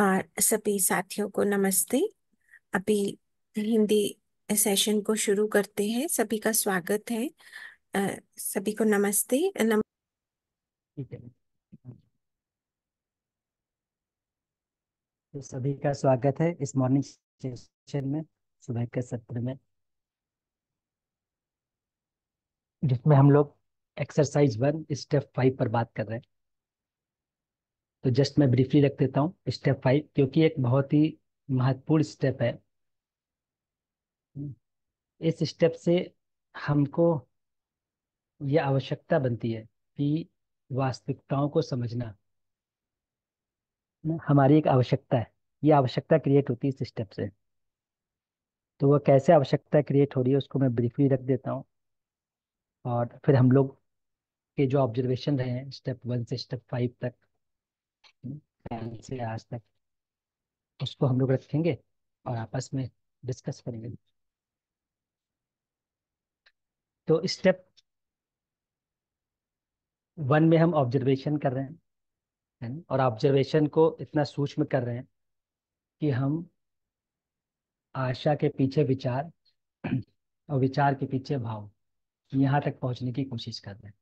और सभी साथियों को नमस्ते अभी हिंदी सेशन को शुरू करते हैं सभी का स्वागत है आ, सभी को नमस्ते नम... तो सभी का स्वागत है इस मॉर्निंग सेशन में सुबह के सत्र में जिसमें हम लोग एक्सरसाइज वन स्टेप फाइव पर बात कर रहे हैं तो जस्ट मैं ब्रीफली रख देता हूँ स्टेप फाइव क्योंकि एक बहुत ही महत्वपूर्ण स्टेप है इस स्टेप से हमको यह आवश्यकता बनती है कि वास्तविकताओं को समझना हमारी एक आवश्यकता है ये आवश्यकता क्रिएट होती है इस स्टेप से तो वह कैसे आवश्यकता क्रिएट हो रही है उसको मैं ब्रीफली रख देता हूँ और फिर हम लोग के जो ऑब्जर्वेशन रहे हैं स्टेप वन से स्टेप फाइव तक से आज तक उसको हम लोग रखेंगे और आपस में डिस्कस करेंगे तो स्टेप वन में हम ऑब्जर्वेशन कर रहे हैं और ऑब्जर्वेशन को इतना सूक्ष्म कर रहे हैं कि हम आशा के पीछे विचार और विचार के पीछे भाव यहाँ तक पहुँचने की कोशिश कर रहे हैं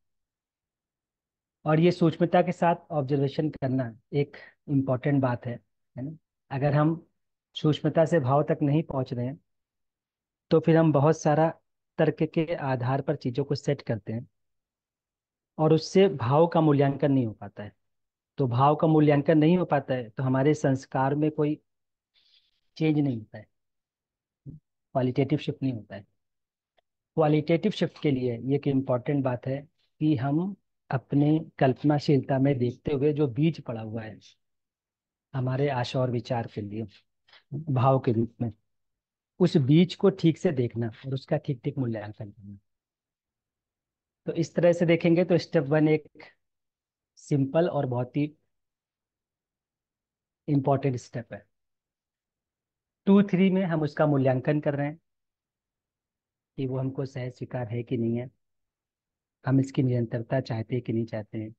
और ये सूक्ष्मता के साथ ऑब्जर्वेशन करना एक इम्पॉर्टेंट बात है है ना अगर हम सूक्ष्मता से भाव तक नहीं पहुंच रहे हैं तो फिर हम बहुत सारा तर्क के आधार पर चीज़ों को सेट करते हैं और उससे भाव का मूल्यांकन नहीं हो पाता है तो भाव का मूल्यांकन नहीं हो पाता है तो हमारे संस्कार में कोई चेंज नहीं होता है क्वालिटेटिव शिफ्ट नहीं होता है क्वालिटेटिव शिफ्ट के लिए ये एक इम्पॉर्टेंट बात है कि हम अपने कल्पनाशीलता में देखते हुए जो बीज पड़ा हुआ है हमारे आशा और विचार के लिए भाव के रूप में उस बीज को ठीक से देखना और उसका ठीक ठीक मूल्यांकन करना तो इस तरह से देखेंगे तो स्टेप वन एक सिंपल और बहुत ही इम्पॉर्टेंट स्टेप है टू थ्री में हम उसका मूल्यांकन कर रहे हैं कि वो हमको सह स्वीकार है कि नहीं है हम इसकी निरंतरता चाहते कि नहीं चाहते हैं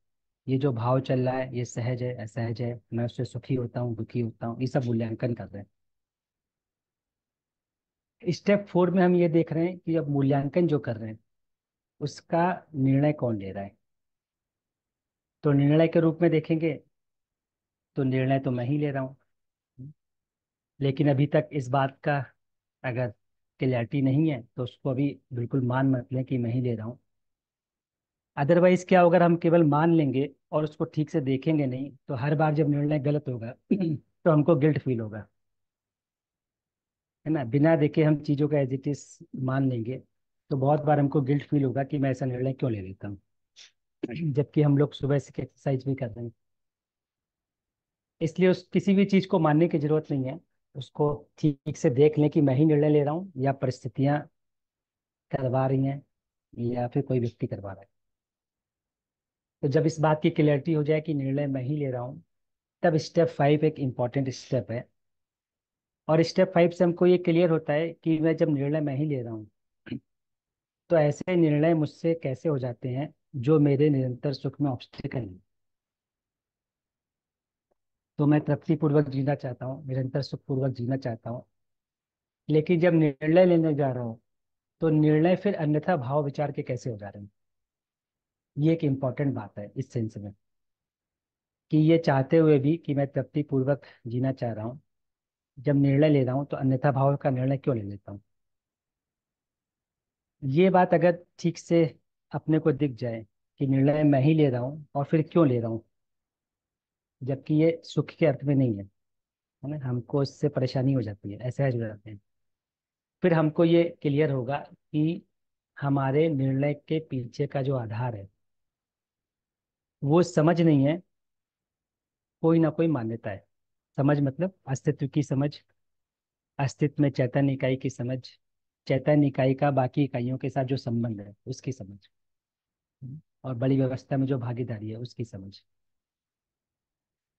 ये जो भाव चल रहा है ये सहज है असहज है मैं उससे सुखी होता हूँ दुखी होता हूँ ये सब मूल्यांकन कर रहे हैं स्टेप फोर में हम ये देख रहे हैं कि अब मूल्यांकन जो कर रहे हैं उसका निर्णय कौन ले रहा है तो निर्णय के रूप में देखेंगे तो निर्णय तो मैं ही ले रहा हूँ लेकिन अभी तक इस बात का अगर क्लियरिटी नहीं है तो उसको अभी बिल्कुल मान मत लें कि मैं ही ले रहा हूँ अदरवाइज क्या होगा हम केवल मान लेंगे और उसको ठीक से देखेंगे नहीं तो हर बार जब निर्णय गलत होगा तो हमको गिल्ट फील होगा है ना बिना देखे हम चीज़ों का एज इट इज मान लेंगे तो बहुत बार हमको गिल्ट फील होगा कि मैं ऐसा निर्णय क्यों ले लेता हूँ जबकि हम लोग सुबह से एक्सरसाइज भी कर रहे हैं इसलिए उस किसी भी चीज़ को मानने की जरूरत नहीं है उसको ठीक से देख लें कि मैं ही निर्णय ले रहा हूँ या परिस्थितियाँ करवा रही हैं या फिर कोई व्यक्ति करवा रहा है तो जब इस बात की क्लियरिटी हो जाए कि निर्णय मैं ही ले रहा हूँ तब स्टेप फाइव एक इम्पॉर्टेंट स्टेप है और स्टेप फाइव से हमको ये क्लियर होता है कि मैं जब निर्णय मैं ही ले रहा हूँ तो ऐसे निर्णय मुझसे कैसे हो जाते हैं जो मेरे निरंतर सुख में ऑब्स्टिकल हैं तो मैं तृप्ति पूर्वक जीना चाहता हूँ निरंतर सुख पूर्वक जीना चाहता हूँ लेकिन जब निर्णय लेने जा रहा हूँ तो निर्णय फिर अन्यथा भाव विचार के कैसे हो जा रहे हैं ये एक इम्पॉर्टेंट बात है इस सेंस में कि ये चाहते हुए भी कि मैं तृप्ति पूर्वक जीना चाह रहा हूँ जब निर्णय ले रहा हूँ तो अन्यथा भाव का निर्णय क्यों ले लेता हूँ ये बात अगर ठीक से अपने को दिख जाए कि निर्णय मैं ही ले रहा हूँ और फिर क्यों ले रहा हूँ जबकि ये सुख के अर्थ में नहीं है है ना हमको इससे परेशानी हो जाती है ऐसे हो जाते हैं फिर हमको ये क्लियर होगा कि हमारे निर्णय के पीछे का जो आधार है वो समझ नहीं है कोई ना कोई मान्यता है समझ मतलब अस्तित्व की समझ अस्तित्व में चैतन्य इकाई की समझ चैतन्य इकाई का बाकी इकाइयों के साथ जो संबंध है उसकी समझ और बड़ी व्यवस्था में जो भागीदारी है उसकी समझ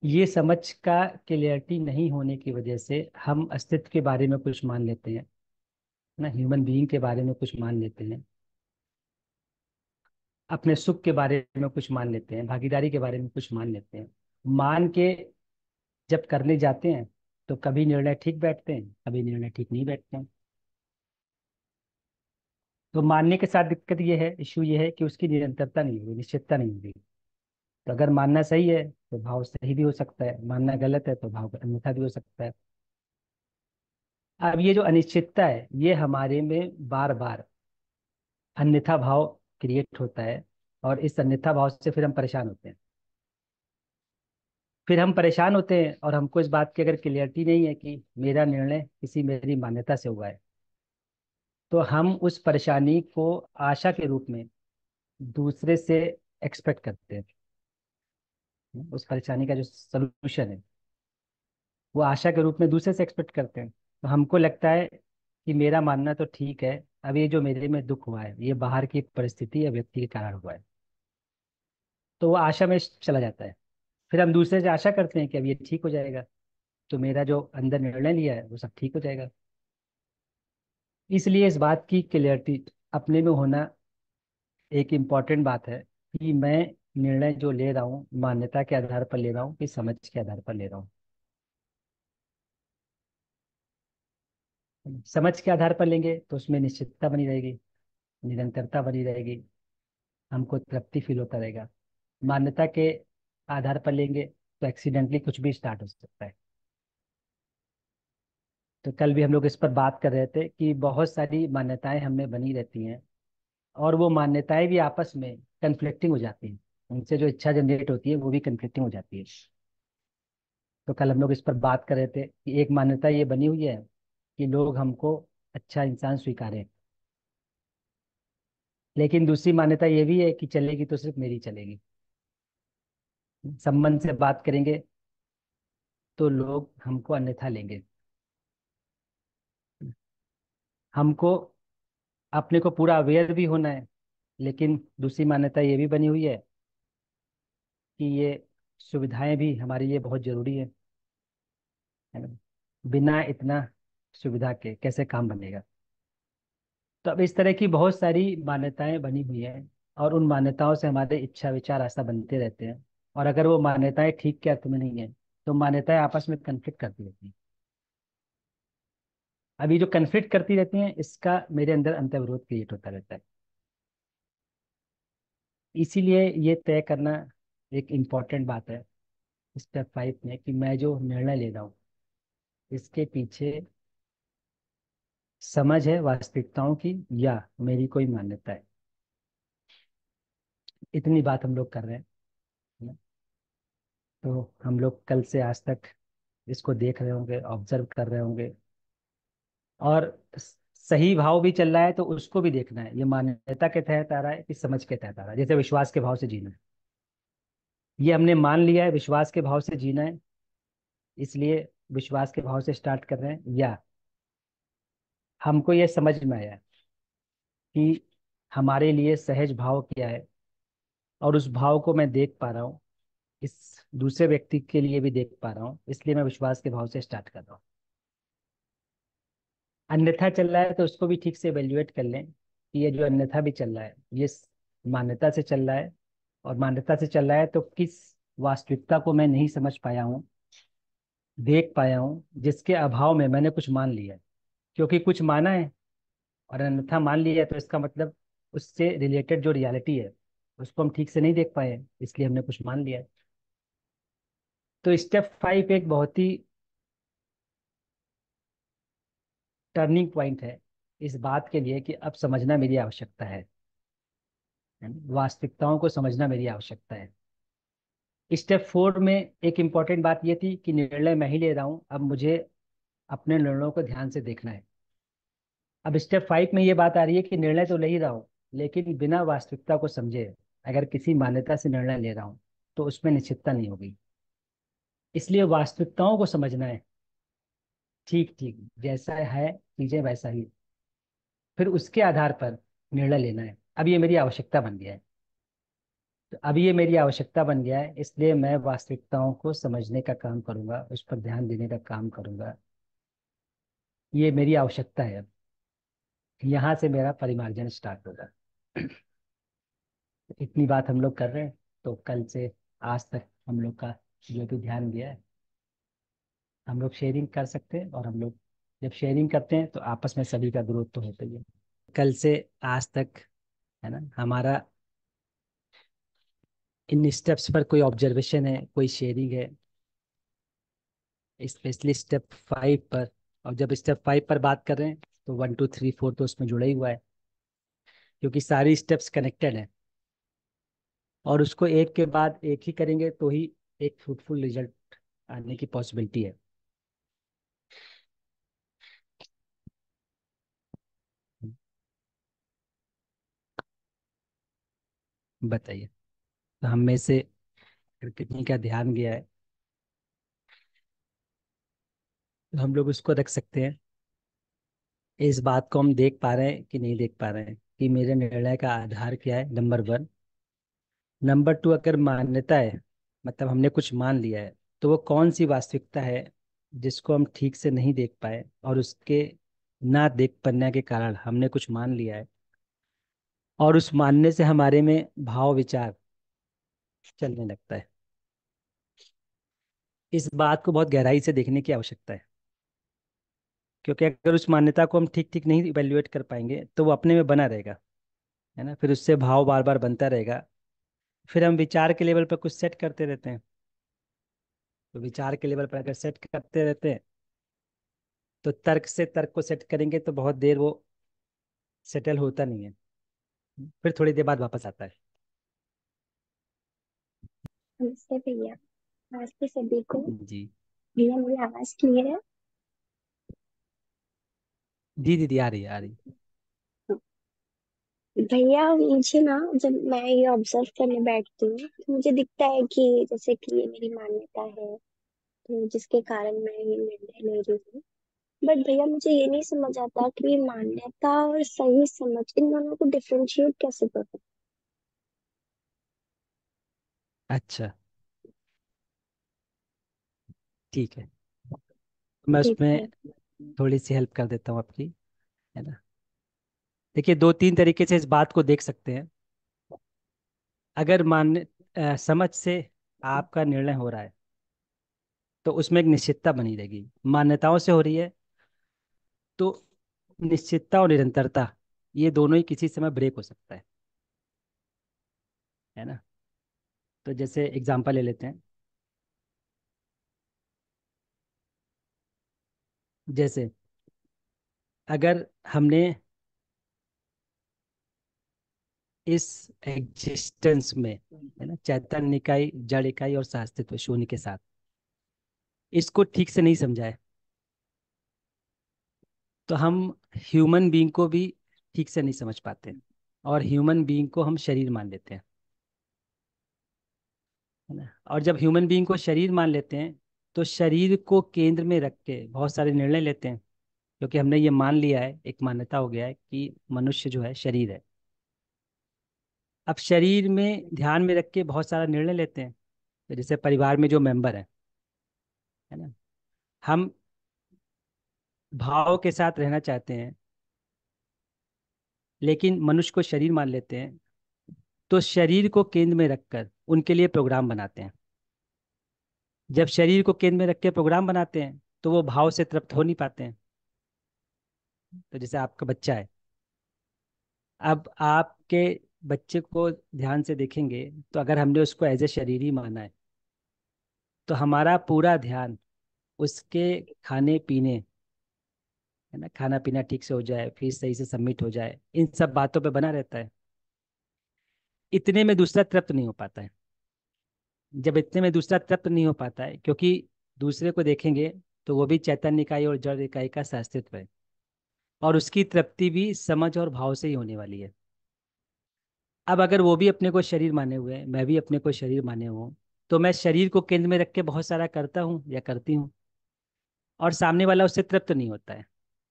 ये समझ का क्लियरिटी नहीं होने की वजह से हम अस्तित्व के बारे में कुछ मान लेते हैं ना ह्यूमन बीइंग के बारे में कुछ मान लेते हैं अपने सुख के बारे में कुछ मान लेते हैं भागीदारी के बारे में कुछ मान लेते हैं मान के जब करने जाते हैं तो कभी निर्णय ठीक बैठते हैं कभी निर्णय ठीक नहीं बैठते हैं तो मानने के साथ दिक्कत ये है इश्यू ये है कि उसकी निरंतरता नहीं होगी निश्चितता नहीं होगी तो अगर मानना सही है तो भाव सही भी हो सकता है मानना गलत है तो भाव अन्यथा भी हो सकता है अब ये जो अनिश्चितता है ये हमारे में बार बार अन्यथा भाव क्रिएट होता है और इस अन्यथा भाव से फिर हम परेशान होते हैं फिर हम परेशान होते हैं और हमको इस बात की अगर क्लियरिटी नहीं है कि मेरा निर्णय किसी मेरी मान्यता से हुआ है तो हम उस परेशानी को आशा के रूप में दूसरे से एक्सपेक्ट करते हैं उस परेशानी का जो सलूशन है वो आशा के रूप में दूसरे से एक्सपेक्ट करते हैं तो हमको लगता है कि मेरा मानना तो ठीक है अब ये जो मेरे में दुख हुआ है ये बाहर की परिस्थिति या व्यक्ति के कारण हुआ है तो वो आशा में चला जाता है फिर हम दूसरे से आशा करते हैं कि अब ये ठीक हो जाएगा तो मेरा जो अंदर निर्णय लिया है वो सब ठीक हो जाएगा इसलिए इस बात की क्लियरिटी अपने में होना एक इम्पॉर्टेंट बात है कि मैं निर्णय जो ले रहा हूँ मान्यता के आधार पर ले रहा हूँ कि समझ के आधार पर ले रहा हूँ समझ के आधार पर लेंगे तो उसमें निश्चितता बनी रहेगी निरंतरता बनी रहेगी हमको तृप्ति फील होता रहेगा मान्यता के आधार पर लेंगे तो एक्सीडेंटली कुछ भी स्टार्ट हो सकता है तो कल भी हम लोग इस पर बात कर रहे थे कि बहुत सारी मान्यताएं हमें बनी रहती हैं और वो मान्यताएं भी आपस में कन्फ्लिक्टिंग हो जाती हैं उनसे जो इच्छा जनरेट होती है वो भी कन्फ्लिक्टिंग हो जाती है तो कल हम लोग इस पर बात कर रहे थे कि एक मान्यता ये बनी हुई है कि लोग हमको अच्छा इंसान स्वीकारें लेकिन दूसरी मान्यता ये भी है कि चलेगी तो सिर्फ मेरी चलेगी संबंध से बात करेंगे तो लोग हमको अन्यथा लेंगे हमको अपने को पूरा अवेयर भी होना है लेकिन दूसरी मान्यता ये भी बनी हुई है कि ये सुविधाएं भी हमारे लिए बहुत ज़रूरी है बिना इतना सुविधा के कैसे काम बनेगा तो अब इस तरह की बहुत सारी मान्यताएं बनी हुई हैं और उन मान्यताओं से हमारे इच्छा विचार ऐसा बनते रहते हैं और अगर वो मान्यताएं ठीक के अर्थ में नहीं है तो मान्यताएं आपस में कन्फ्लिक्ट करती रहती हैं अभी जो कन्फ्लिक्ट करती रहती हैं इसका मेरे अंदर अंतर्विरोध क्रिएट होता रहता है इसीलिए ये तय करना एक इम्पॉर्टेंट बात है स्टेप फाइव में कि मैं जो निर्णय ले रहा हूँ इसके पीछे समझ है वास्तविकताओं की या मेरी कोई मान्यता है इतनी बात हम लोग कर रहे हैं तो हम लोग कल से आज तक इसको देख रहे होंगे ऑब्जर्व कर रहे होंगे और सही भाव भी चल रहा है तो उसको भी देखना है ये मान्यता के तहत आ रहा है कि समझ के तहत आ रहा है जैसे विश्वास के भाव से जीना है ये हमने मान लिया है विश्वास के भाव से जीना है इसलिए विश्वास के भाव से स्टार्ट कर रहे हैं या हमको ये समझ में आया कि हमारे लिए सहज भाव क्या है और उस भाव को मैं देख पा रहा हूँ इस दूसरे व्यक्ति के लिए भी देख पा रहा हूँ इसलिए मैं विश्वास के भाव से स्टार्ट कर रहा हूँ अन्यथा चल रहा है तो उसको भी ठीक से एवेल्युएट कर लें कि ये जो अन्यथा भी चल रहा है ये मान्यता से चल रहा है और मान्यता से चल रहा है तो किस वास्तविकता को मैं नहीं समझ पाया हूँ देख पाया हूँ जिसके अभाव में मैंने कुछ मान लिया है क्योंकि कुछ माना है और अन्यथा मान लिया तो इसका मतलब उससे रिलेटेड जो रियलिटी है उसको हम ठीक से नहीं देख पाए इसलिए हमने कुछ मान लिया तो स्टेप फाइव एक बहुत ही टर्निंग पॉइंट है इस बात के लिए कि अब समझना मेरी आवश्यकता है वास्तविकताओं को समझना मेरी आवश्यकता है स्टेप फोर में एक इम्पॉर्टेंट बात यह थी कि निर्णय मैं ही ले रहा हूँ अब मुझे अपने निर्णयों को ध्यान से देखना है अब स्टेप फाइव में ये बात आ रही है कि निर्णय तो ले ही रहा हूँ लेकिन बिना वास्तविकता को समझे अगर किसी मान्यता से निर्णय ले रहा हूँ तो उसमें निश्चितता नहीं होगी इसलिए वास्तविकताओं को समझना है ठीक ठीक जैसा है चीजें वैसा ही फिर उसके आधार पर निर्णय लेना है अब ये मेरी आवश्यकता बन गया है तो अब ये मेरी आवश्यकता बन गया है इसलिए मैं वास्तविकताओं को समझने का काम करूंगा उस पर ध्यान देने का काम करूंगा ये मेरी आवश्यकता है अब यहाँ से मेरा परिमार्जन स्टार्ट होगा इतनी बात हम लोग कर रहे हैं तो कल से आज तक हम लोग का जो भी ध्यान दिया है हम लोग शेयरिंग कर सकते हैं और हम लोग जब शेयरिंग करते हैं तो आपस में सभी का ग्रोथ तो होता ही है कल से आज तक है ना हमारा इन स्टेप्स पर कोई ऑब्जर्वेशन है कोई शेयरिंग है स्पेशली स्टेप फाइव पर और जब स्टेप फाइव पर बात कर रहे हैं तो वन टू थ्री फोर तो उसमें जुड़ा ही हुआ है क्योंकि सारी स्टेप्स कनेक्टेड हैं और उसको एक के बाद एक ही करेंगे तो ही एक फ्रूटफुल रिजल्ट आने की पॉसिबिलिटी है बताइए तो हम में से कितने का ध्यान गया है तो हम लोग उसको रख सकते हैं इस बात को हम देख पा रहे हैं कि नहीं देख पा रहे हैं कि मेरे निर्णय का आधार क्या है नंबर वन नंबर टू अगर मान्यता है मतलब हमने कुछ मान लिया है तो वो कौन सी वास्तविकता है जिसको हम ठीक से नहीं देख पाए और उसके ना देख पन्ने के कारण हमने कुछ मान लिया है और उस मानने से हमारे में भाव विचार चलने लगता है इस बात को बहुत गहराई से देखने की आवश्यकता है क्योंकि अगर उस मान्यता को हम ठीक ठीक नहीं इवेल्युएट कर पाएंगे तो वो अपने में बना रहेगा है ना फिर उससे भाव बार बार बनता रहेगा फिर हम विचार के लेवल पर कुछ सेट करते रहते हैं तो विचार के लेवल पर अगर सेट करते रहते हैं तो तर्क से तर्क को सेट करेंगे तो बहुत देर वो सेटल होता नहीं है फिर थोड़ी देर बाद वापस आता है नमस्ते भैया नमस्ते सभी को जी भैया मेरी आवाज क्लियर है जी जी आ रही है, आ रही है। भैया मुझे ना जब मैं ये ऑब्जर्व करने बैठती हूँ तो मुझे दिखता है कि जैसे कि ये मेरी मान्यता है तो जिसके कारण मैं ये निर्णय ले रही हूँ बट भैया मुझे ये नहीं समझ आता कि मान्यता और सही समझ इन दोनों को डिफरेंशिएट कैसे करूँ अच्छा ठीक है मैं ठीक उसमें है थोड़ी सी हेल्प कर देता हूँ आपकी है ना देखिए दो तीन तरीके से इस बात को देख सकते हैं अगर मान समझ से आपका निर्णय हो रहा है तो उसमें एक निश्चितता बनी रहेगी मान्यताओं से हो रही है तो निश्चितता और निरंतरता ये दोनों ही किसी समय ब्रेक हो सकता है है ना तो जैसे एग्जाम्पल ले लेते हैं जैसे अगर हमने इस एग्जिस्टेंस में है ना चैतन्य इकाई जड़ इकाई और शास्त्रित्व शून्य के साथ इसको ठीक से नहीं समझाए तो हम ह्यूमन बीइंग को भी ठीक से नहीं समझ पाते और ह्यूमन बीइंग को हम शरीर मान लेते हैं है ना और जब ह्यूमन बीइंग को शरीर मान लेते हैं तो शरीर को केंद्र में रख के बहुत सारे निर्णय लेते हैं क्योंकि हमने ये मान लिया है एक मान्यता हो गया है कि मनुष्य जो है शरीर है अब शरीर में ध्यान में रख के बहुत सारा निर्णय लेते हैं तो जैसे परिवार में जो मेंबर है है ना हम भाव के साथ रहना चाहते हैं लेकिन मनुष्य को शरीर मान लेते हैं तो शरीर को केंद्र में रखकर उनके लिए प्रोग्राम बनाते हैं जब शरीर को केंद्र में रख के प्रोग्राम बनाते हैं तो वो भाव से तृप्त हो नहीं पाते हैं तो जैसे आपका बच्चा है अब आपके बच्चे को ध्यान से देखेंगे तो अगर हमने उसको एज ए शरीर ही माना है तो हमारा पूरा ध्यान उसके खाने पीने है ना खाना पीना ठीक से हो जाए फीस सही से सबमिट हो जाए इन सब बातों पे बना रहता है इतने में दूसरा तृप्त नहीं हो पाता है जब इतने में दूसरा तृप्त नहीं हो पाता है क्योंकि दूसरे को देखेंगे तो वो भी चैतन्य इकाई और जड़ इकाई का सहस्तित्व है और उसकी तृप्ति भी समझ और भाव से ही होने वाली है अब अगर वो भी अपने को शरीर माने हुए हैं मैं भी अपने को शरीर माने हुआ तो मैं शरीर को केंद्र में रख के बहुत सारा करता हूँ या करती हूँ और सामने वाला उससे तृप्त नहीं होता है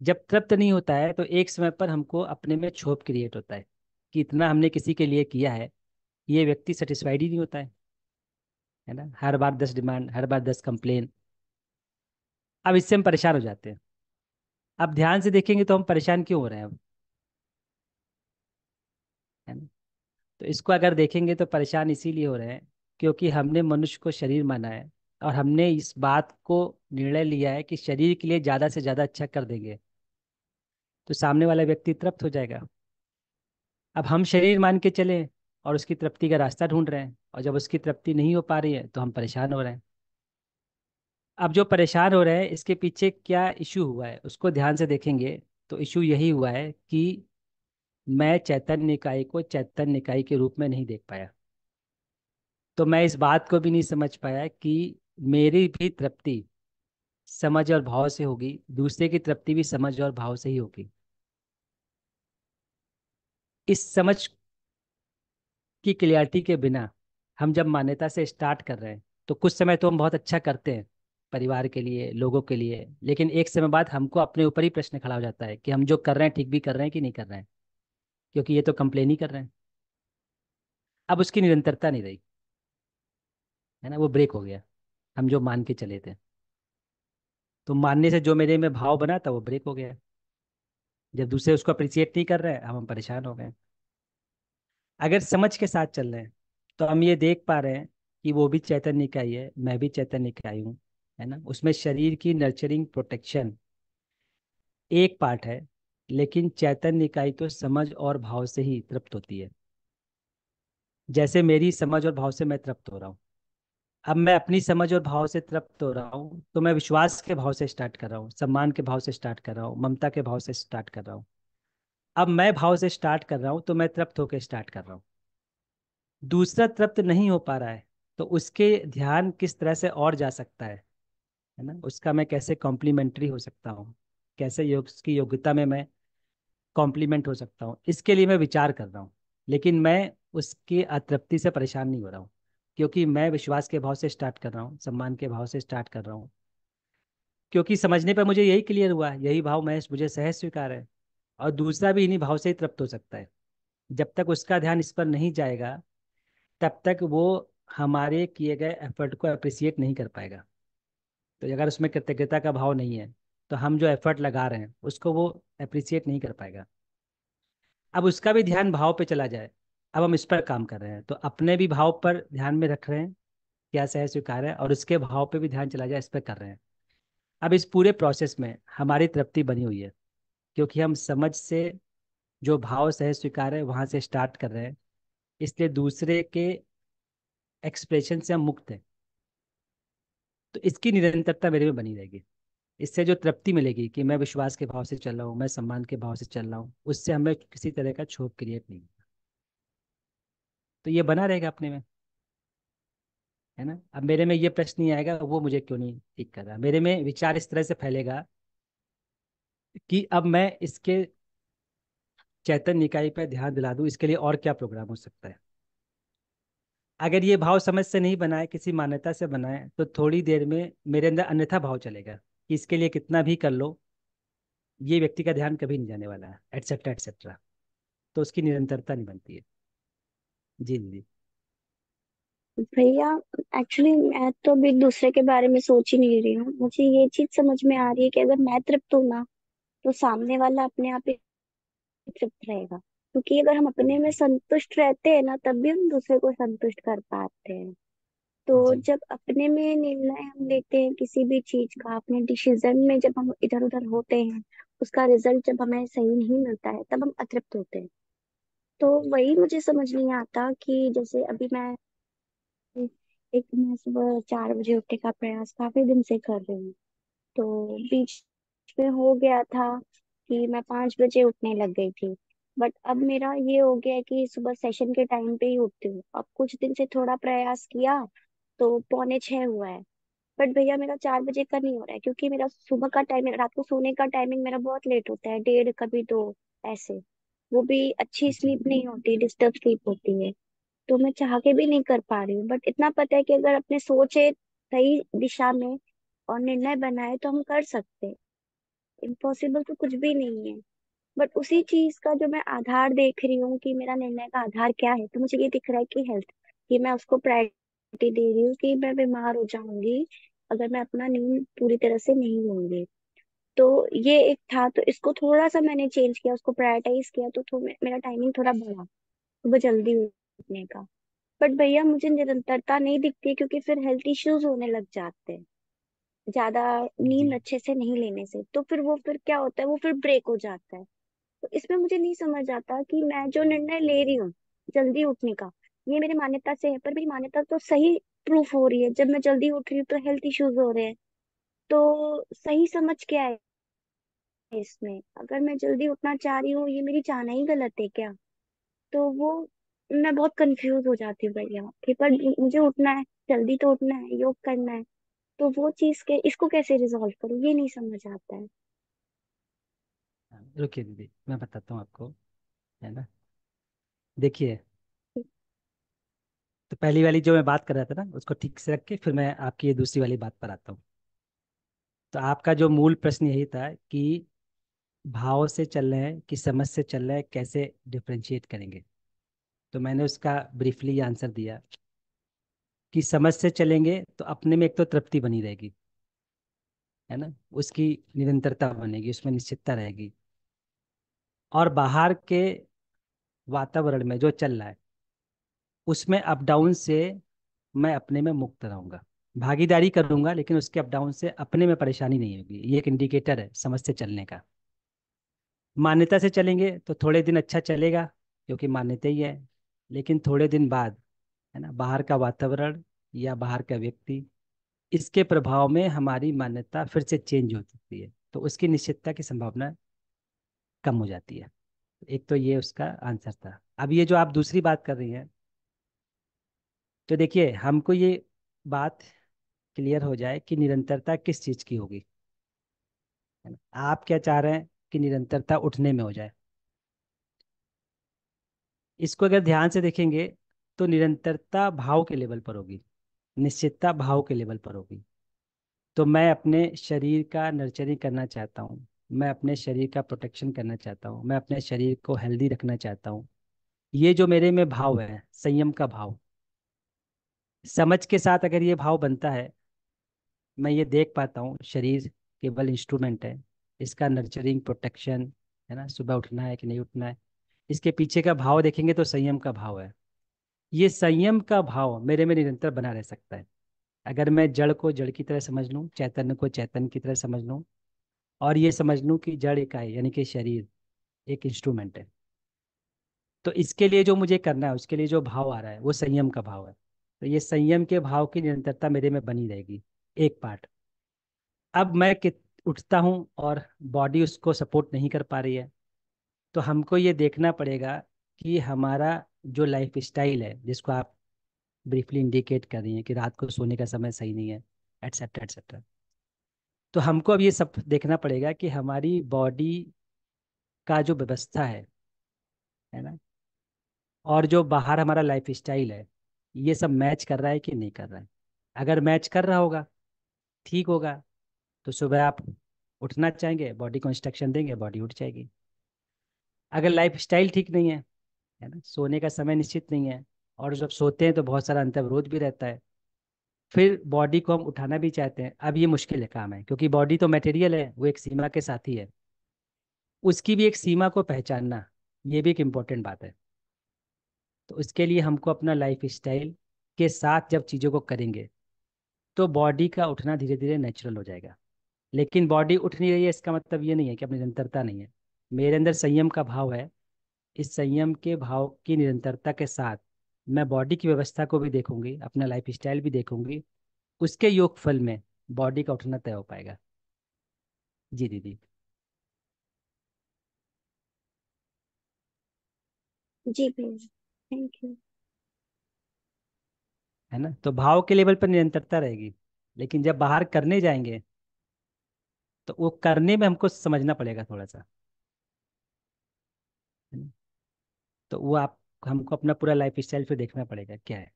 जब तृप्त नहीं होता है तो एक समय पर हमको अपने में क्षोभ क्रिएट होता है कि इतना हमने किसी के लिए किया है ये व्यक्ति सेटिस्फाइड ही नहीं होता है है ना हर बार दस डिमांड हर बार दस कंप्लेन अब इससे हम परेशान हो जाते हैं अब ध्यान से देखेंगे तो हम परेशान क्यों हो रहे हैं अब है ना तो इसको अगर देखेंगे तो परेशान इसीलिए हो रहे हैं क्योंकि हमने मनुष्य को शरीर माना है और हमने इस बात को निर्णय लिया है कि शरीर के लिए ज़्यादा से ज़्यादा अच्छा कर देंगे तो सामने वाला व्यक्ति तृप्त हो जाएगा अब हम शरीर मान के चले और उसकी तृप्ति का रास्ता ढूंढ रहे हैं और जब उसकी तृप्ति नहीं हो पा रही है तो हम परेशान हो रहे हैं अब जो परेशान हो रहे हैं इसके पीछे क्या इशू हुआ है उसको ध्यान से देखेंगे तो इशू यही हुआ है कि मैं चैतन्य निकाय को चैतन्य निकाय के रूप में नहीं देख पाया तो मैं इस बात को भी नहीं समझ पाया कि मेरी भी तृप्ति समझ और भाव से होगी दूसरे की तृप्ति भी समझ और भाव से ही होगी इस समझ की क्लियरिटी के बिना हम जब मान्यता से स्टार्ट कर रहे हैं तो कुछ समय तो हम बहुत अच्छा करते हैं परिवार के लिए लोगों के लिए लेकिन एक समय बाद हमको अपने ऊपर ही प्रश्न खड़ा हो जाता है कि हम जो कर रहे हैं ठीक भी कर रहे हैं कि नहीं कर रहे हैं क्योंकि ये तो कंप्लेन ही कर रहे हैं अब उसकी निरंतरता नहीं रही है ना वो ब्रेक हो गया हम जो मान के चले थे तो मानने से जो मेरे में भाव बना था वो ब्रेक हो गया जब दूसरे उसको अप्रिसिएट नहीं कर रहे हैं हम परेशान हो गए अगर समझ के साथ चल रहे हैं तो हम ये देख पा रहे हैं कि वो भी चैतन्य का ही है मैं भी चैतन्य का ही हूँ है ना उसमें शरीर की नर्चरिंग प्रोटेक्शन एक पार्ट है लेकिन चैतन्य निकाय तो समझ और भाव से ही तृप्त होती है जैसे मेरी समझ और भाव से मैं तृप्त हो रहा हूँ अब मैं अपनी समझ और भाव से तृप्त हो रहा हूँ तो मैं विश्वास के भाव से स्टार्ट कर रहा हूँ सम्मान के भाव से स्टार्ट कर रहा हूँ ममता के भाव से स्टार्ट कर रहा हूँ अब मैं भाव से स्टार्ट कर रहा हूँ तो मैं तृप्त होकर स्टार्ट कर रहा हूँ दूसरा तृप्त नहीं हो पा रहा है तो उसके ध्यान किस तरह से और जा सकता है है ना उसका मैं कैसे कॉम्प्लीमेंट्री हो सकता हूँ कैसे योग उसकी योग्यता में मैं कॉम्प्लीमेंट हो सकता हूँ इसके लिए मैं विचार कर रहा हूँ लेकिन मैं उसकी अतृप्ति से परेशान नहीं हो रहा हूँ क्योंकि मैं विश्वास के भाव से स्टार्ट कर रहा हूँ सम्मान के भाव से स्टार्ट कर रहा हूँ क्योंकि समझने पर मुझे यही क्लियर हुआ यही भाव मैं मुझे सहज स्वीकार है और दूसरा भी इन्हीं भाव से ही तृप्त हो सकता है जब तक उसका ध्यान इस पर नहीं जाएगा तब तक वो हमारे किए गए एफर्ट को अप्रिसिएट नहीं कर पाएगा तो अगर उसमें कृतज्ञता का भाव नहीं है तो हम जो एफर्ट लगा रहे हैं उसको वो अप्रिसिएट नहीं कर पाएगा अब उसका भी ध्यान भाव पे चला जाए अब हम इस पर काम कर रहे हैं तो अपने भी भाव पर ध्यान में रख रहे हैं क्या सह स्वीकार है और उसके भाव पे भी ध्यान चला जाए इस पर कर रहे हैं अब इस पूरे प्रोसेस में हमारी तृप्ति बनी हुई है क्योंकि हम समझ से जो भाव सह स्वीकार है वहाँ से स्टार्ट कर रहे हैं इसलिए दूसरे के एक्सप्रेशन से हम मुक्त हैं तो इसकी निरंतरता मेरे में बनी रहेगी इससे जो तृप्ति मिलेगी कि मैं विश्वास के भाव से चल रहा हूँ मैं सम्मान के भाव से चल रहा हूँ उससे हमें किसी तरह का क्षोभ क्रिएट नहीं होगा तो ये बना रहेगा अपने में है ना अब मेरे में ये प्रश्न नहीं आएगा वो मुझे क्यों नहीं ठीक कर रहा मेरे में विचार इस तरह से फैलेगा कि अब मैं इसके चैतन्य निकाय पर ध्यान दिला दूं इसके लिए और क्या प्रोग्राम हो सकता है अगर ये भाव समझ से नहीं बनाए किसी मान्यता से बनाए तो थोड़ी देर में मेरे अंदर अन्यथा भाव चलेगा कि इसके लिए कितना भी कर लो ये व्यक्ति का ध्यान कभी नहीं जाने वाला है एटसेट्रा एटसेट्रा तो उसकी निरंतरता नहीं बनती है जी जी भैया एक्चुअली मैं तो अभी दूसरे के बारे में सोच ही नहीं रही हूँ मुझे ये चीज समझ में आ रही है कि अगर मैं तृप्त हूँ ना तो सामने वाला अपने आप ही तृप्त रहेगा क्योंकि अगर हम अपने में संतुष्ट रहते हैं ना तब भी हम दूसरे को संतुष्ट कर पाते हैं तो जब अपने में निर्णय हम लेते हैं किसी भी चीज का अपने डिसीजन में जब हम इधर उधर होते हैं उसका रिजल्ट जब हमें सही नहीं मिलता है तब हम अतृप्त होते हैं तो वही मुझे समझ नहीं आता कि जैसे अभी मैं एक मैं सुबह चार बजे उठने का प्रयास काफी दिन से कर रही हूँ तो बीच में हो गया था कि मैं पांच बजे उठने लग गई थी बट अब मेरा ये हो गया कि सुबह सेशन के टाइम पे ही उठती हूँ अब कुछ दिन से थोड़ा प्रयास किया तो पौने छह हुआ है बट भैया मेरा चार बजे का नहीं हो रहा है क्योंकि मेरा सुबह का टाइमिंग रात को सोने का टाइमिंग मेरा बहुत लेट होता है डेढ़ कभी दो ऐसे वो भी अच्छी स्लीप नहीं होती डिस्टर्ब स्लीप होती है तो मैं चाह के भी नहीं कर पा रही हूँ बट इतना पता है कि अगर अपने सोचे सही दिशा में और निर्णय बनाए तो हम कर सकते हैं इम्पॉसिबल तो कुछ भी नहीं है बट उसी चीज का जो मैं आधार देख रही हूँ कि मेरा निर्णय का आधार क्या है तो मुझे ये दिख रहा है कि हेल्थ कि मैं उसको प्रायोरिटी दे रही हूँ कि मैं बीमार हो जाऊंगी अगर मैं अपना नींद पूरी तरह से नहीं लूंगी तो ये एक था तो इसको थोड़ा सा मैंने चेंज किया उसको प्रायोरिटाइज किया तो, थो, मेरा टाइमिंग थोड़ा बढ़ा सुबह तो जल्दी उठने का बट भैया मुझे निरंतरता नहीं दिखती क्योंकि फिर हेल्थ इश्यूज होने लग जाते हैं ज्यादा नींद अच्छे से नहीं लेने से तो फिर वो फिर क्या होता है वो फिर ब्रेक हो जाता है तो इसमें मुझे नहीं समझ आता कि मैं जो निर्णय ले रही हूँ जल्दी उठने का ये मेरी मान्यता से है पर मेरी मान्यता तो सही प्रूफ हो रही है जब मैं जल्दी उठ रही हूँ तो हेल्थ इश्यूज हो रहे हैं तो सही समझ क्या है इसमें अगर मैं जल्दी उठना चाह रही हूँ ये मेरी चाहना ही गलत है क्या तो वो मैं बहुत कंफ्यूज हो जाती हूँ भैया पर मुझे उठना है जल्दी तो उठना है योग करना है तो वो चीज के इसको कैसे रिजोल्व करूँ ये नहीं समझ आता है हाँ, रुकिए दीदी मैं बताता हूँ आपको है ना देखिए तो पहली वाली जो मैं बात कर रहा था ना उसको ठीक से रख के फिर मैं आपकी ये दूसरी वाली बात पर आता हूँ तो आपका जो मूल प्रश्न यही था कि भाव से चल रहे हैं कि समझ से चल रहे हैं कैसे डिफ्रेंशिएट करेंगे तो मैंने उसका ब्रीफली आंसर दिया की समझ से चलेंगे तो अपने में एक तो तृप्ति बनी रहेगी है ना उसकी निरंतरता बनेगी उसमें निश्चितता रहेगी और बाहर के वातावरण में जो चल रहा है उसमें अप डाउन से मैं अपने में मुक्त रहूंगा भागीदारी करूंगा लेकिन उसके अप डाउन से अपने में परेशानी नहीं होगी ये एक इंडिकेटर है समझ से चलने का मान्यता से चलेंगे तो थोड़े दिन अच्छा चलेगा क्योंकि मान्यता ही है लेकिन थोड़े दिन बाद है ना बाहर का वातावरण या बाहर का व्यक्ति इसके प्रभाव में हमारी मान्यता फिर से चेंज हो सकती है तो उसकी निश्चितता की संभावना कम हो जाती है एक तो ये उसका आंसर था अब ये जो आप दूसरी बात कर रही हैं तो देखिए हमको ये बात क्लियर हो जाए कि निरंतरता किस चीज़ की होगी आप क्या चाह रहे हैं कि निरंतरता उठने में हो जाए इसको अगर ध्यान से देखेंगे तो निरंतरता भाव के लेवल पर होगी निश्चितता भाव के लेवल पर होगी तो मैं अपने शरीर का नर्चरिंग करना चाहता हूँ मैं अपने शरीर का प्रोटेक्शन करना चाहता हूँ मैं अपने शरीर को हेल्दी रखना चाहता हूँ ये जो मेरे में भाव है संयम का भाव समझ के साथ अगर ये भाव बनता है मैं ये देख पाता हूँ शरीर केवल इंस्ट्रूमेंट है इसका नर्चरिंग प्रोटेक्शन है ना सुबह उठना है कि नहीं उठना है इसके पीछे का भाव देखेंगे तो संयम का भाव है ये संयम का भाव मेरे में निरंतर बना रह सकता है अगर मैं जड़ को जड़ की तरह समझ लूँ चैतन्य को चैतन्य की तरह समझ लूँ और ये समझ लूँ कि जड़ इकाई यानी कि शरीर एक इंस्ट्रूमेंट है तो इसके लिए जो मुझे करना है उसके लिए जो भाव आ रहा है वो संयम का भाव है तो ये संयम के भाव की निरंतरता मेरे में बनी रहेगी एक पार्ट अब मैं उठता हूँ और बॉडी उसको सपोर्ट नहीं कर पा रही है तो हमको ये देखना पड़ेगा कि हमारा जो लाइफ स्टाइल है जिसको आप ब्रीफली इंडिकेट कर रही हैं कि रात को सोने का समय सही नहीं है एटसेट्रा एटसेट्रा तो हमको अब ये सब देखना पड़ेगा कि हमारी बॉडी का जो व्यवस्था है है ना और जो बाहर हमारा लाइफ स्टाइल है ये सब मैच कर रहा है कि नहीं कर रहा है अगर मैच कर रहा होगा ठीक होगा तो सुबह आप उठना चाहेंगे बॉडी को इंस्ट्रक्शन देंगे बॉडी उठ जाएगी अगर लाइफ स्टाइल ठीक नहीं है है ना सोने का समय निश्चित नहीं है और जब सोते हैं तो बहुत सारा अंतर्वरोध भी रहता है फिर बॉडी को हम उठाना भी चाहते हैं अब ये मुश्किल है काम है क्योंकि बॉडी तो मटेरियल है वो एक सीमा के साथ ही है उसकी भी एक सीमा को पहचानना ये भी एक इम्पॉर्टेंट बात है तो उसके लिए हमको अपना लाइफ स्टाइल के साथ जब चीज़ों को करेंगे तो बॉडी का उठना धीरे धीरे नेचुरल हो जाएगा लेकिन बॉडी उठ नहीं रही है इसका मतलब ये नहीं है कि अपनी निरंतरता नहीं है मेरे अंदर संयम का भाव है इस संयम के भाव की निरंतरता के साथ मैं बॉडी की व्यवस्था को भी देखूंगी अपना लाइफ स्टाइल भी देखूंगी उसके योग फल में बॉडी का उठना तय हो पाएगा जी दीदी जी भैया थैंक यू है ना तो भाव के लेवल पर निरंतरता रहेगी लेकिन जब बाहर करने जाएंगे तो वो करने में हमको समझना पड़ेगा थोड़ा सा तो वो आप हमको अपना पूरा लाइफ स्टाइल फिर देखना पड़ेगा क्या है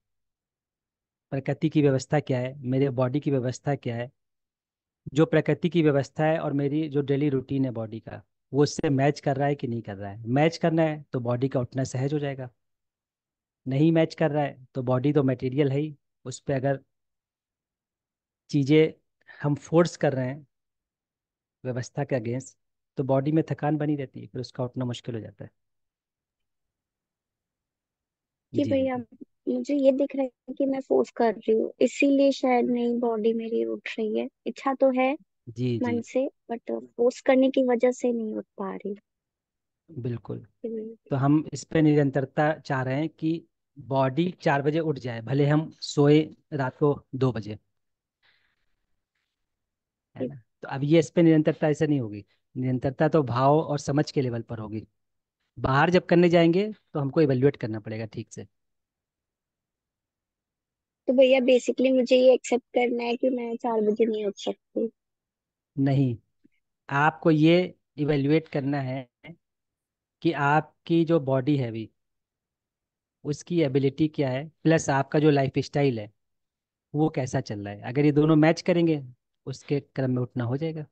प्रकृति की व्यवस्था क्या है मेरे बॉडी की व्यवस्था क्या है जो प्रकृति की व्यवस्था है और मेरी जो डेली रूटीन है बॉडी का वो उससे मैच कर रहा है कि नहीं कर रहा है मैच करना है तो बॉडी का उठना सहज हो जाएगा नहीं मैच कर रहा है तो बॉडी तो मटेरियल है ही उस पर अगर चीज़ें हम फोर्स कर रहे हैं व्यवस्था के अगेंस्ट तो बॉडी में थकान बनी रहती है फिर उसका उठना मुश्किल हो जाता है कि जी भैया मुझे ये दिख रहा है कि मैं फोर्स कर रही हूँ इसीलिए शायद नहीं बॉडी मेरी उठ रही है इच्छा तो है जी मन जी से बट फोर्स करने की वजह से नहीं उठ पा रही बिल्कुल तो हम इस पे निरंतरता चाह रहे हैं कि बॉडी चार बजे उठ जाए भले हम सोए रात को दो बजे है ना तो अब ये इस पे निरंतरता ऐसे नहीं होगी निरंतरता तो भाव और समझ के लेवल पर होगी बाहर जब करने जाएंगे तो हमको इवेल्युएट करना पड़ेगा ठीक से तो भैया बेसिकली मुझे ये एक्सेप्ट करना है कि मैं चार बजे नहीं उठ सकती नहीं आपको ये इवेल्युएट करना है कि आपकी जो बॉडी है अभी उसकी एबिलिटी क्या है प्लस आपका जो लाइफ स्टाइल है वो कैसा चल रहा है अगर ये दोनों मैच करेंगे उसके क्रम में उठना हो जाएगा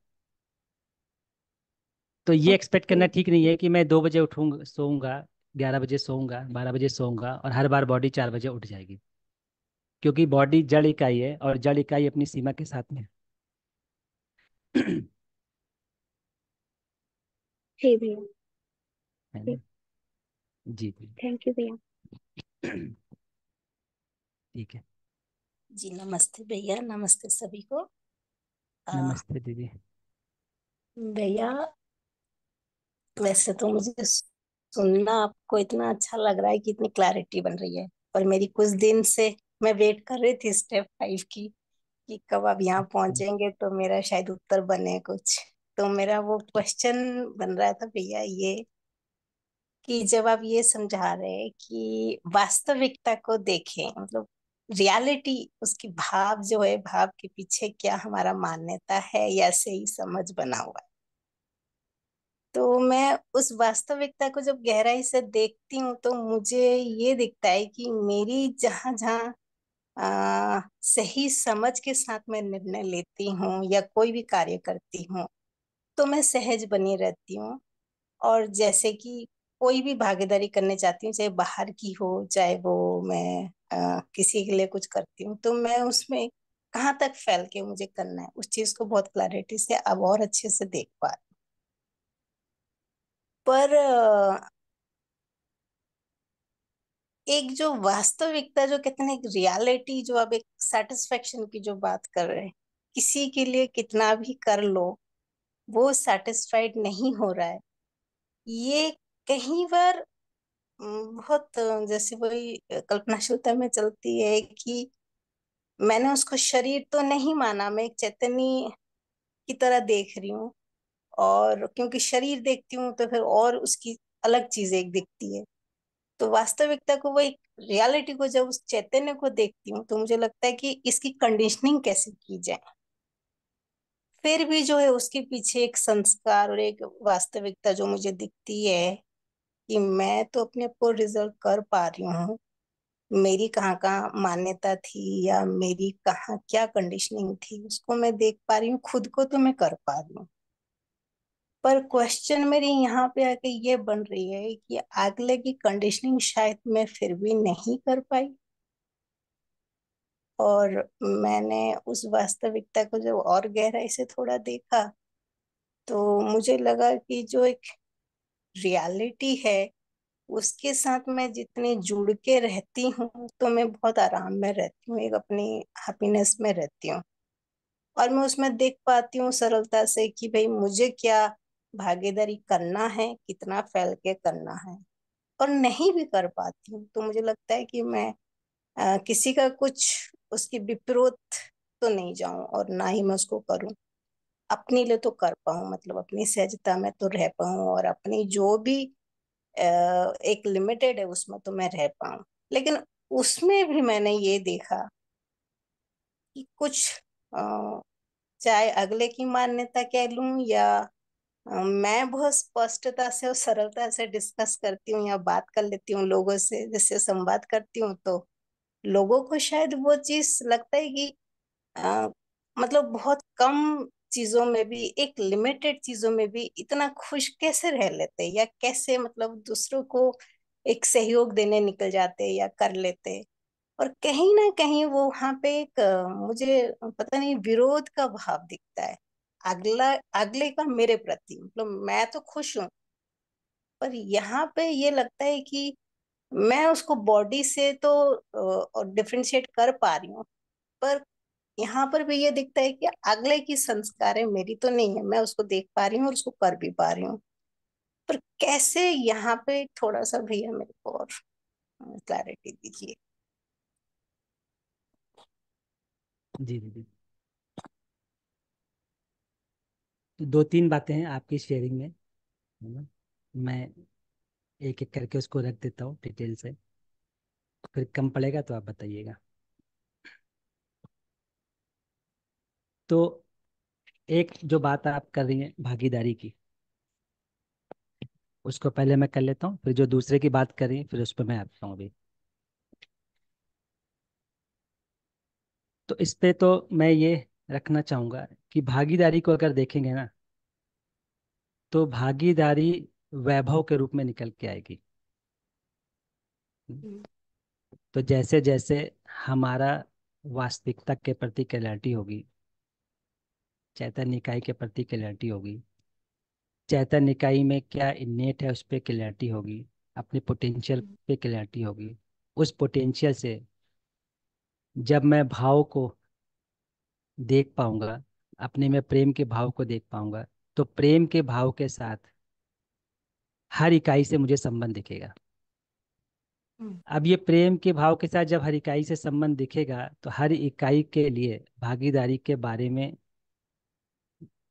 तो ये एक्सपेक्ट तो करना तो ठीक नहीं है कि मैं दो बजे उठूंगा सोऊंगा ग्यारह बजे सोऊंगा बारह बजे सोऊंगा और हर बार बॉडी चार बजे उठ जाएगी क्योंकि बॉडी जड़ इकाई है और जड़ इकाई अपनी सीमा के साथ में जी जी थैंक यू भैया ठीक है जी नमस्ते भैया नमस्ते सभी को नमस्ते दीदी भैया वैसे तो मुझे सुनना आपको इतना अच्छा लग रहा है कि इतनी क्लैरिटी बन रही है पर मेरी कुछ दिन से मैं वेट कर रही थी स्टेप फाइव की कि कब आप यहाँ पहुंचेंगे तो मेरा शायद उत्तर बने कुछ तो मेरा वो क्वेश्चन बन रहा था भैया ये कि जब आप ये समझा रहे हैं कि वास्तविकता को देखें मतलब रियलिटी उसकी भाव जो है भाव के पीछे क्या हमारा मान्यता है या सही समझ बना हुआ है तो मैं उस वास्तविकता को जब गहराई से देखती हूँ तो मुझे ये दिखता है कि मेरी जहाँ जहाँ सही समझ के साथ मैं निर्णय लेती हूँ या कोई भी कार्य करती हूँ तो मैं सहज बनी रहती हूँ और जैसे कि कोई भी भागीदारी करने चाहती हूँ चाहे बाहर की हो चाहे वो मैं आ, किसी के लिए कुछ करती हूँ तो मैं उसमें कहाँ तक फैल के मुझे करना है उस चीज को बहुत क्लैरिटी से अब और अच्छे से देख पा रही पर एक जो वास्तविकता जो कहते हैं एक रियलिटी जो अब एक सेटिस्फेक्शन की जो बात कर रहे हैं किसी के लिए कितना भी कर लो वो सेटिस्फाइड नहीं हो रहा है ये कहीं बार बहुत जैसे वही कल्पनाशीलता में चलती है कि मैंने उसको शरीर तो नहीं माना मैं एक चैतन्य की तरह देख रही हूँ और क्योंकि शरीर देखती हूँ तो फिर और उसकी अलग चीज एक दिखती है तो वास्तविकता को वो एक रियलिटी को जब उस चैतन्य को देखती हूँ तो मुझे लगता है कि इसकी कंडीशनिंग कैसे की जाए फिर भी जो है उसके पीछे एक संस्कार और एक वास्तविकता जो मुझे दिखती है कि मैं तो अपने आप को रिजल्ट कर पा रही हूँ मेरी कहाँ कहाँ मान्यता थी या मेरी कहाँ क्या कंडीशनिंग थी उसको मैं देख पा रही हूँ खुद को तो मैं कर पा रही हूँ पर क्वेश्चन मेरी यहाँ पे आके ये बन रही है कि अगले की कंडीशनिंग शायद मैं फिर भी नहीं कर पाई और मैंने उस वास्तविकता को जब और गहराई से थोड़ा देखा तो मुझे लगा कि जो एक रियलिटी है उसके साथ मैं जितने जुड़ के रहती हूँ तो मैं बहुत आराम में रहती हूँ एक अपनी हैप्पीनेस में रहती हूँ और मैं उसमें देख पाती हूँ सरलता से कि भाई मुझे क्या भागीदारी करना है कितना फैल के करना है और नहीं भी कर पाती हूँ तो मुझे लगता है कि मैं आ, किसी का कुछ उसकी विपरीत तो नहीं जाऊं और ना ही मैं उसको करूं अपने लिए तो कर पाऊं मतलब अपनी सहजता में तो रह पाऊं और अपनी जो भी आ, एक लिमिटेड है उसमें तो मैं रह पाऊं लेकिन उसमें भी मैंने ये देखा कि कुछ आ, चाहे अगले की मान्यता कह लूं या मैं बहुत स्पष्टता से और सरलता से डिस्कस करती हूँ या बात कर लेती हूँ लोगों से जैसे संवाद करती हूँ तो लोगों को शायद वो चीज लगता है कि आ, मतलब बहुत कम चीजों में भी एक लिमिटेड चीजों में भी इतना खुश कैसे रह लेते या कैसे मतलब दूसरों को एक सहयोग देने निकल जाते या कर लेते और कहीं ना कहीं वो वहां पे एक मुझे पता नहीं विरोध का भाव दिखता है अगला अगले का मेरे प्रति मतलब मैं तो खुश हूं पर यहाँ पे ये लगता है कि मैं उसको बॉडी से तो डिफ्रेंशिएट कर पा रही हूँ पर यहाँ पर भी ये दिखता है कि अगले की संस्कारें मेरी तो नहीं है मैं उसको देख पा रही हूँ और उसको कर भी पा रही हूँ पर कैसे यहाँ पे थोड़ा सा भैया मेरे को और क्लैरिटी दीजिए जी दीदी दो तीन बातें हैं आपकी शेयरिंग में है ना मैं एक एक करके उसको रख देता हूँ डिटेल से फिर कम पड़ेगा तो आप बताइएगा तो एक जो बात आप कर रही हैं भागीदारी की उसको पहले मैं कर लेता हूँ फिर जो दूसरे की बात कर रही है फिर उस पर मैं आता हूँ अभी तो इस पे तो मैं ये रखना चाहूँगा कि भागीदारी को अगर देखेंगे ना तो भागीदारी वैभव के रूप में निकल के आएगी हम्म। तो जैसे जैसे हमारा वास्तविकता के प्रति क्लैरिटी होगी चैतन्य निकाय के प्रति क्लैरिटी होगी चैतन्य निकाय में क्या इन्नेट है उस पर क्लैरिटी होगी अपने पोटेंशियल हम्म। पे क्लैरिटी होगी उस पोटेंशियल से जब मैं भाव को देख पाऊंगा अपने में प्रेम के भाव को देख पाऊंगा तो प्रेम के भाव के साथ हर इकाई से मुझे संबंध दिखेगा हम्म। अब ये प्रेम के भाव के साथ जब हर इकाई से संबंध दिखेगा तो हर इकाई के लिए भागीदारी के बारे में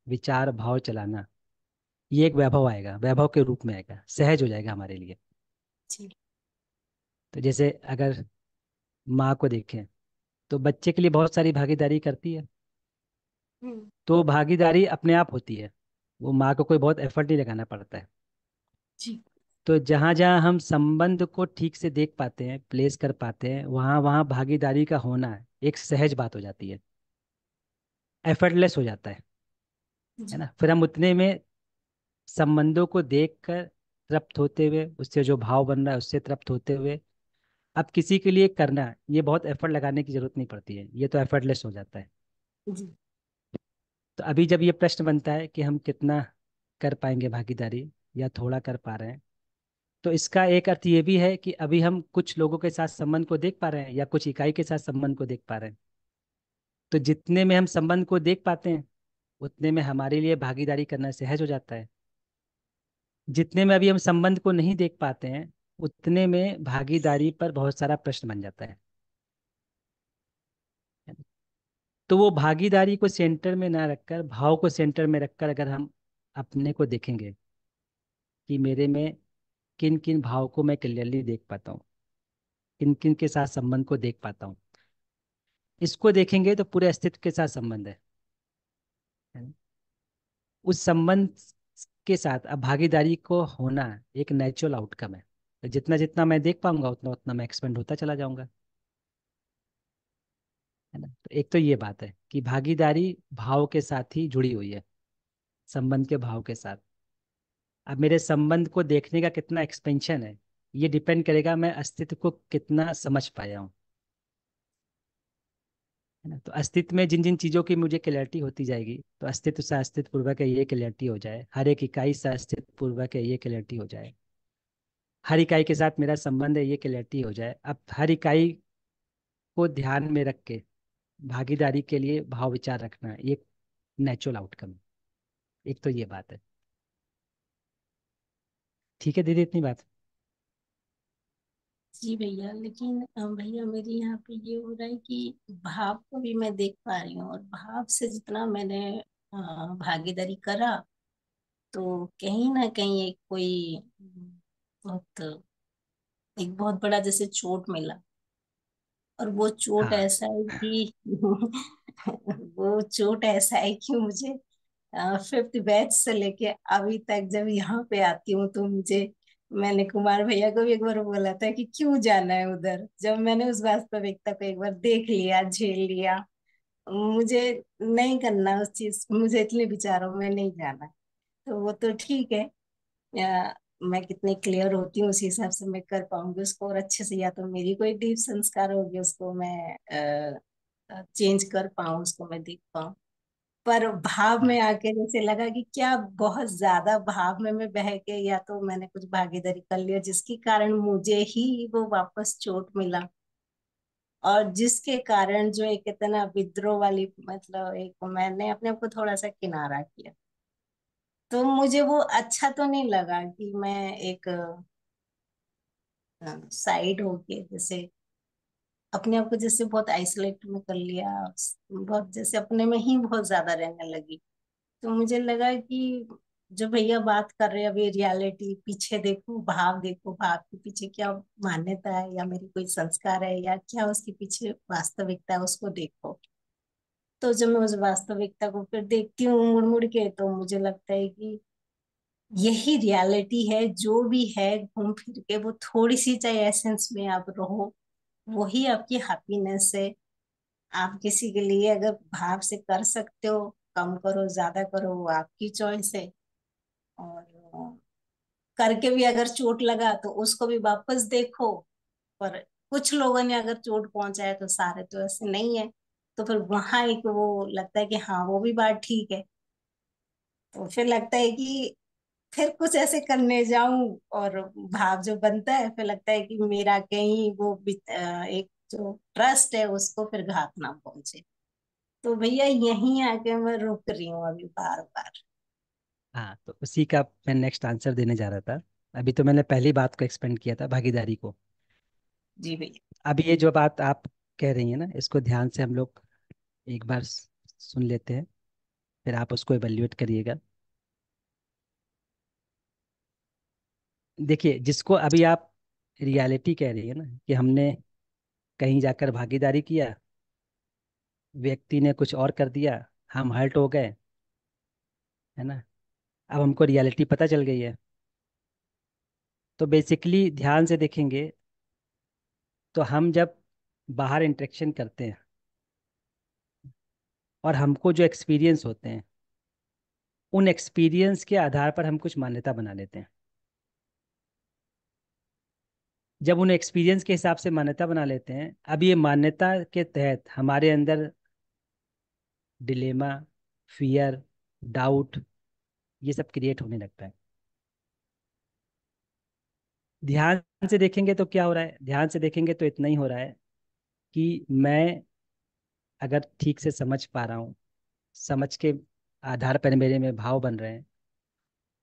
विचार भाव चलाना ये एक वैभव आएगा वैभव के रूप में आएगा सहज हो जाएगा हमारे लिए तो जैसे अगर माँ को देखें तो बच्चे के लिए बहुत सारी भागीदारी करती है हम्म तो भागीदारी अपने आप होती है वो माँ को कोई बहुत एफर्ट नहीं लगाना पड़ता है जी तो जहाँ जहाँ हम संबंध को ठीक से देख पाते हैं प्लेस कर पाते हैं वहाँ वहाँ भागीदारी का होना एक सहज बात हो जाती है एफर्टलेस हो जाता है है जी ना फिर हम उतने में संबंधों को देखकर तृप्त होते हुए उससे जो भाव बन रहा है उससे तृप्त होते हुए अब किसी के लिए करना ये बहुत एफर्ट लगाने की जरूरत नहीं पड़ती है ये तो एफर्टलेस हो जाता है जी तो अभी जब ये प्रश्न बनता है कि हम कितना कर पाएंगे भागीदारी या थोड़ा कर पा रहे हैं तो इसका एक अर्थ ये भी है कि अभी हम कुछ लोगों के साथ संबंध को देख पा रहे हैं या कुछ इकाई के साथ संबंध को देख पा रहे हैं तो जितने में हम संबंध को देख पाते हैं उतने में हमारे लिए भागीदारी करना सहज हो जाता है जितने में अभी हम संबंध को नहीं देख पाते हैं उतने में भागीदारी पर बहुत सारा प्रश्न बन जाता है तो वो भागीदारी को सेंटर में ना रखकर भाव को सेंटर में रखकर अगर हम अपने को देखेंगे कि मेरे में किन किन भाव को मैं क्लियरली देख पाता हूँ किन किन के साथ संबंध को देख पाता हूँ इसको देखेंगे तो पूरे अस्तित्व के साथ संबंध है उस संबंध के साथ अब भागीदारी को होना एक नेचुरल आउटकम है तो जितना जितना मैं देख पाऊंगा उतना उतना मैं एक्सपेंड होता चला जाऊंगा है ना तो एक तो ये बात है कि भागीदारी भाव के साथ ही जुड़ी हुई है संबंध के भाव के साथ अब मेरे संबंध को देखने का कितना एक्सपेंशन है ये डिपेंड करेगा मैं अस्तित्व को कितना समझ पाया हूँ है ना तो अस्तित्व में जिन जिन चीज़ों की मुझे क्लियरिटी होती जाएगी तो अस्तित्व से अस्तित्व पूर्वक ये क्लियरिटी हो जाए हर एक इकाई से अस्तित्व पूर्वक ये क्लियरिटी हो जाए हर इकाई के साथ मेरा संबंध है ये क्लियरिटी हो जाए अब हर इकाई को ध्यान में रख के भागीदारी के लिए भाव विचार रखना ये नेचुरल आउटकम है एक तो ये बात है ठीक है दीदी इतनी बात जी भैया लेकिन भैया मेरे यहाँ पे ये हो रहा है कि भाव को भी मैं देख पा रही हूँ और भाव से जितना मैंने भागीदारी करा तो कहीं ना कहीं एक कोई बहुत एक बहुत बड़ा जैसे चोट मिला और वो चोट हाँ. ऐसा है कि वो चोट ऐसा है कि मुझे फिफ्थ बैच से लेके अभी तक जब यहाँ पे आती हूँ तो मुझे मैंने कुमार भैया को भी एक बार बोला था कि क्यों जाना है उधर जब मैंने उस वास्तविकता को एक बार देख लिया झेल लिया मुझे नहीं करना उस चीज मुझे इतने विचारों में नहीं जाना तो वो तो ठीक है मैं कितने क्लियर होती हूँ उसी हिसाब से मैं कर पाऊंगी उसको और अच्छे से या तो मेरी कोई डीप संस्कार होगी उसको मैं आ, चेंज कर पाऊँ उसको मैं देख पाऊँ पर भाव में आके जैसे लगा कि क्या बहुत ज्यादा भाव में मैं बह के या तो मैंने कुछ भागीदारी कर लिया जिसके कारण मुझे ही वो वापस चोट मिला और जिसके कारण जो एक इतना विद्रोह वाली मतलब एक मैंने अपने आप को थोड़ा सा किनारा किया तो मुझे वो अच्छा तो नहीं लगा कि मैं एक साइड होके जैसे अपने आप को जैसे बहुत आइसोलेट में कर लिया बहुत जैसे अपने में ही बहुत ज्यादा रहने लगी तो मुझे लगा कि जो भैया बात कर रहे हैं अभी रियलिटी पीछे देखो भाव देखो भाव के पीछे क्या मान्यता है या मेरी कोई संस्कार है या क्या उसके पीछे वास्तविकता है उसको देखो तो जब मैं उस वास्तविकता को फिर देखती हूँ मुड़ मुड़ के तो मुझे लगता है कि यही रियलिटी है जो भी है घूम फिर के वो थोड़ी सी चाहे एसेंस में आप रहो वही आपकी हैप्पीनेस है आप किसी के लिए अगर भाव से कर सकते हो कम करो ज्यादा करो वो आपकी चॉइस है और करके भी अगर चोट लगा तो उसको भी वापस देखो पर कुछ लोगों ने अगर चोट पहुंचाया तो सारे तो ऐसे नहीं है तो फिर वहां एक वो लगता है कि हाँ वो भी बात ठीक है तो फिर लगता है कि फिर कुछ ऐसे करने जाऊं और भाव जो बनता है फिर लगता है कि मेरा कहीं वो एक जो ट्रस्ट है उसको फिर घात ना पहुंचे तो भैया यही आके मैं रुक रही हूँ अभी बार बार हाँ तो उसी का मैं नेक्स्ट आंसर देने जा रहा था अभी तो मैंने पहली बात को एक्सपेंड किया था भागीदारी को जी भैया अभी ये जो बात आप कह रही है ना इसको ध्यान से हम लोग एक बार सुन लेते हैं फिर आप उसको एवेल्यूएट करिएगा देखिए जिसको अभी आप रियलिटी कह रही है ना कि हमने कहीं जाकर भागीदारी किया व्यक्ति ने कुछ और कर दिया हम हर्ट हो गए है ना अब हमको रियलिटी पता चल गई है तो बेसिकली ध्यान से देखेंगे तो हम जब बाहर इंट्रेक्शन करते हैं और हमको जो एक्सपीरियंस होते हैं उन एक्सपीरियंस के आधार पर हम कुछ मान्यता बना लेते हैं जब उन एक्सपीरियंस के हिसाब से मान्यता बना लेते हैं अब ये मान्यता के तहत हमारे अंदर डिलेमा फियर डाउट ये सब क्रिएट होने लगता है ध्यान से देखेंगे तो क्या हो रहा है ध्यान से देखेंगे तो इतना ही हो रहा है कि मैं अगर ठीक से समझ पा रहा हूँ समझ के आधार पर मेरे में भाव बन रहे हैं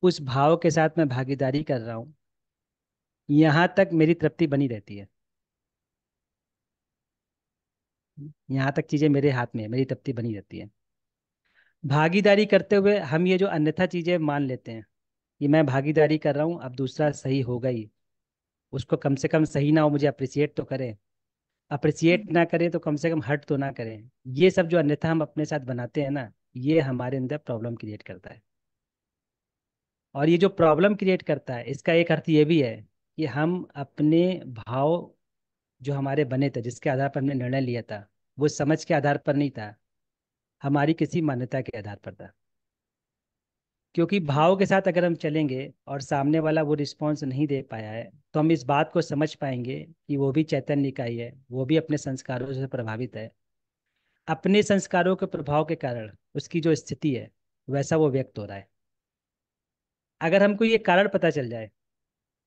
उस भाव के साथ मैं भागीदारी कर रहा हूँ यहाँ तक मेरी तृप्ति बनी रहती है यहाँ तक चीज़ें मेरे हाथ में है मेरी तृप्ति बनी रहती है भागीदारी करते हुए हम ये जो अन्यथा चीज़ें मान लेते हैं कि मैं भागीदारी कर रहा हूँ अब दूसरा सही होगा ही उसको कम से कम सही ना हो मुझे अप्रिसिएट तो करें अप्रिसिएट हम्म। ना करें तो कम से कम हर्ट तो ना करें ये सब जो अन्यथा हम अपने साथ बनाते हैं ना ये हमारे अंदर प्रॉब्लम क्रिएट करता है और ये जो प्रॉब्लम क्रिएट करता है इसका एक अर्थ ये भी है कि हम अपने भाव जो हमारे बने थे जिसके आधार पर हमने निर्णय लिया था वो समझ के आधार पर नहीं था हमारी किसी मान्यता के आधार पर था क्योंकि भाव के साथ अगर हम चलेंगे और सामने वाला वो रिस्पॉन्स नहीं दे पाया है तो हम इस बात को समझ पाएंगे कि वो भी चैतन्य का ही है वो भी अपने संस्कारों से प्रभावित है अपने संस्कारों के प्रभाव के कारण उसकी जो स्थिति है वैसा वो व्यक्त हो रहा है अगर हमको ये कारण पता चल जाए